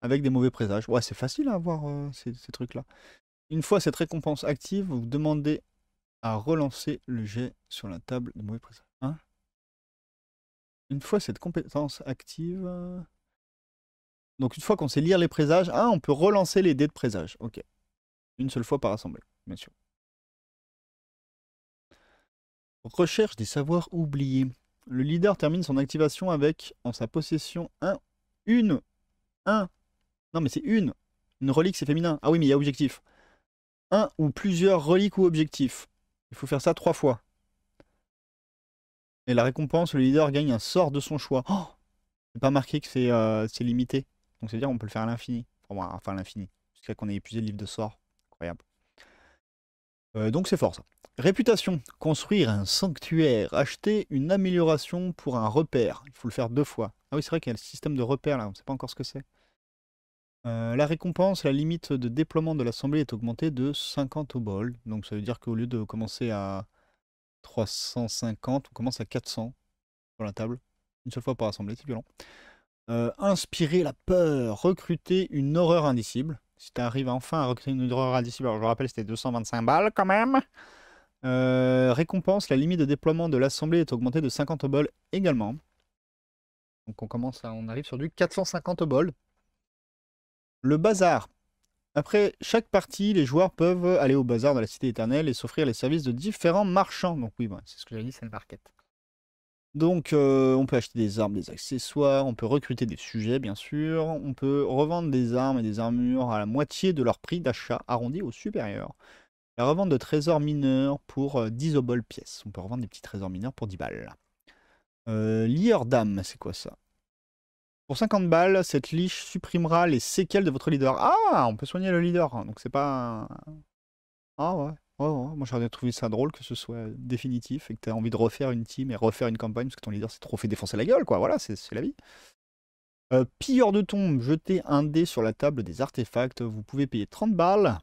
avec des mauvais présages. Ouais, c'est facile à hein, avoir euh, ces, trucs-là. Une fois cette récompense active, vous demandez à relancer le jet sur la table de mauvais présages. Hein une fois cette compétence active... Euh, donc une fois qu'on sait lire les présages, hein, on peut relancer les dés de présages. Ok. Une seule fois par assemblée, bien sûr. Recherche des savoirs oubliés. Le leader termine son activation avec, en sa possession, un, une, un, non mais c'est une, une relique c'est féminin. Ah oui mais il y a objectif. Un ou plusieurs reliques ou objectifs. Il faut faire ça trois fois. Et la récompense, le leader gagne un sort de son choix. Oh c'est pas marqué que c'est euh, limité. Donc c'est-à-dire on peut le faire à l'infini. Enfin, à l'infini. Jusqu'à qu'on ait épuisé le livre de sort. Incroyable. Euh, donc c'est fort ça. Réputation, construire un sanctuaire, acheter une amélioration pour un repère. Il faut le faire deux fois. Ah oui, c'est vrai qu'il y a le système de repère là, on ne sait pas encore ce que c'est. Euh, la récompense, la limite de déploiement de l'assemblée est augmentée de 50 au bol. Donc ça veut dire qu'au lieu de commencer à 350, on commence à 400 sur la table. Une seule fois par assemblée, c'est violent. Euh, inspirer la peur, recruter une horreur indicible si tu arrives enfin à recréer une drogue alors je rappelle, c'était 225 balles quand même. Euh, récompense, la limite de déploiement de l'assemblée est augmentée de 50 balles également. Donc on commence à, on arrive sur du 450 balles. Le bazar. Après chaque partie, les joueurs peuvent aller au bazar de la cité éternelle et s'offrir les services de différents marchands. Donc oui, c'est ce que j'ai dit, c'est une marquette. Donc euh, on peut acheter des armes, des accessoires, on peut recruter des sujets bien sûr, on peut revendre des armes et des armures à la moitié de leur prix d'achat arrondi au supérieur. La revente de trésors mineurs pour 10 euh, obols pièces. On peut revendre des petits trésors mineurs pour 10 balles. Euh, d'âme, c'est quoi ça Pour 50 balles, cette liche supprimera les séquelles de votre leader. Ah, on peut soigner le leader, hein, donc c'est pas... Ah ouais moi j'aurais trouvé ça drôle que ce soit définitif et que tu as envie de refaire une team et refaire une campagne parce que ton leader s'est trop fait défoncer la gueule, quoi. Voilà, c'est la vie. Euh, pilleur de tombe, jetez un dé sur la table des artefacts. Vous pouvez payer 30 balles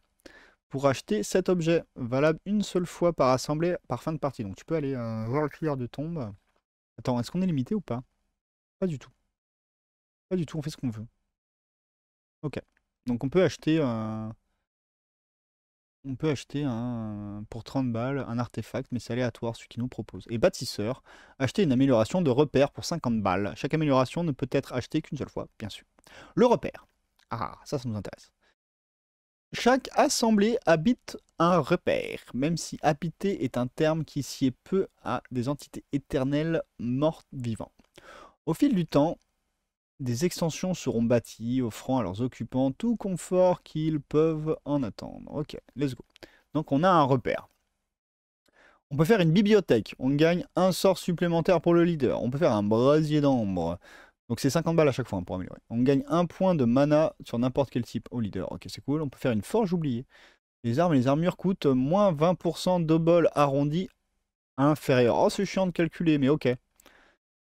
pour acheter cet objet, valable une seule fois par assemblée par fin de partie. Donc tu peux aller euh, voir le pilleur de tombe. Attends, est-ce qu'on est limité ou pas Pas du tout. Pas du tout, on fait ce qu'on veut. Ok. Donc on peut acheter. un euh, on peut acheter un, pour 30 balles un artefact, mais c'est aléatoire ce qu'il nous propose. Et bâtisseur, acheter une amélioration de repère pour 50 balles. Chaque amélioration ne peut être achetée qu'une seule fois, bien sûr. Le repère. Ah, ça, ça nous intéresse. Chaque assemblée habite un repère, même si habiter est un terme qui sied peu à des entités éternelles mortes vivantes. Au fil du temps, des extensions seront bâties, offrant à leurs occupants tout confort qu'ils peuvent en attendre. Ok, let's go. Donc on a un repère. On peut faire une bibliothèque, on gagne un sort supplémentaire pour le leader. On peut faire un brasier d'ambre. Donc c'est 50 balles à chaque fois hein, pour améliorer. On gagne un point de mana sur n'importe quel type au leader. Ok, c'est cool. On peut faire une forge oubliée. Les armes et les armures coûtent moins 20% double arrondi inférieur. Oh, c'est chiant de calculer, mais ok.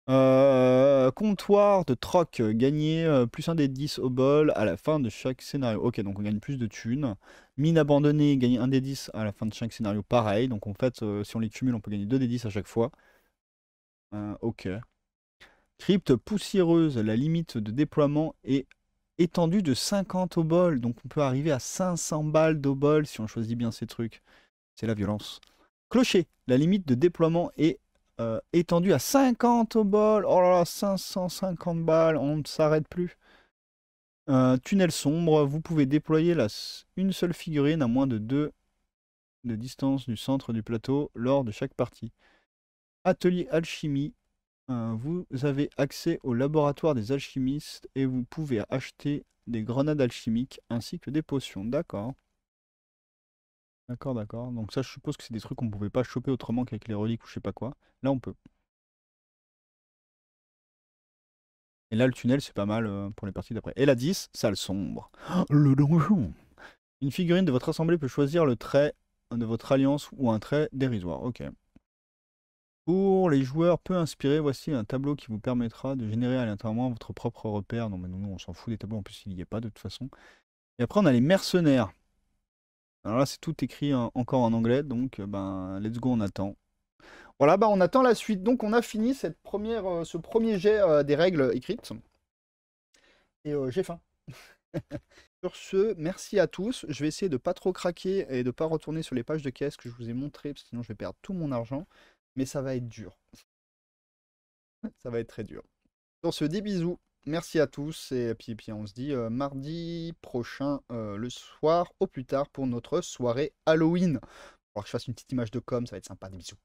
Euh, comptoir de troc, euh, gagner euh, plus un des 10 au bol à la fin de chaque scénario. Ok, donc on gagne plus de thunes. Mine abandonnée, gagner un des 10 à la fin de chaque scénario, pareil. Donc en fait, si on les cumule, on peut gagner 2 des 10 à chaque fois. ok. Crypte poussiéreuse, la limite de déploiement est étendue de 50 au bol. Donc on peut arriver à 500 balles d'au bol si on choisit bien ces trucs. C'est la violence. Clocher, la limite de déploiement est euh, étendu à 50 au bol. Oh là là, 550 balles, on ne s'arrête plus. Euh, tunnel sombre, vous pouvez déployer une seule figurine à moins de 2 de distance du centre du plateau lors de chaque partie. Atelier alchimie, euh, vous avez accès au laboratoire des alchimistes et vous pouvez acheter des grenades alchimiques ainsi que des potions. D'accord. D'accord, d'accord. Donc ça, je suppose que c'est des trucs qu'on pouvait pas choper autrement qu'avec les reliques ou je sais pas quoi. Là, on peut. Et là, le tunnel, c'est pas mal euh, pour les parties d'après. Et la 10, salle sombre. [GASPS] Le donjon Une figurine de votre assemblée peut choisir le trait de votre alliance ou un trait dérisoire. Ok. Pour les joueurs peu inspirés, voici un tableau qui vous permettra de générer à aléatoirement votre propre repère. Non, mais nous, on s'en fout des tableaux. En plus, il n'y a pas de toute façon. Et après, on a les mercenaires. Alors là, c'est tout écrit encore en anglais, donc euh, ben, let's go, on attend. Voilà, bah on attend la suite. Donc on a fini cette première, euh, ce premier jet euh, des règles écrites. Et j'ai faim. [LAUGHS] sur ce, merci à tous. Je vais essayer de pas trop craquer et de ne pas retourner sur les pages de caisse que je vous ai montrées, parce que sinon je vais perdre tout mon argent. Mais ça va être dur. ça va être très dur. Sur ce, des bisous. Merci à tous et puis, on se dit euh, mardi prochain euh, le soir au plus tard pour notre soirée Halloween. Alors que je fasse une petite image de com, ça va être sympa. Des bisous.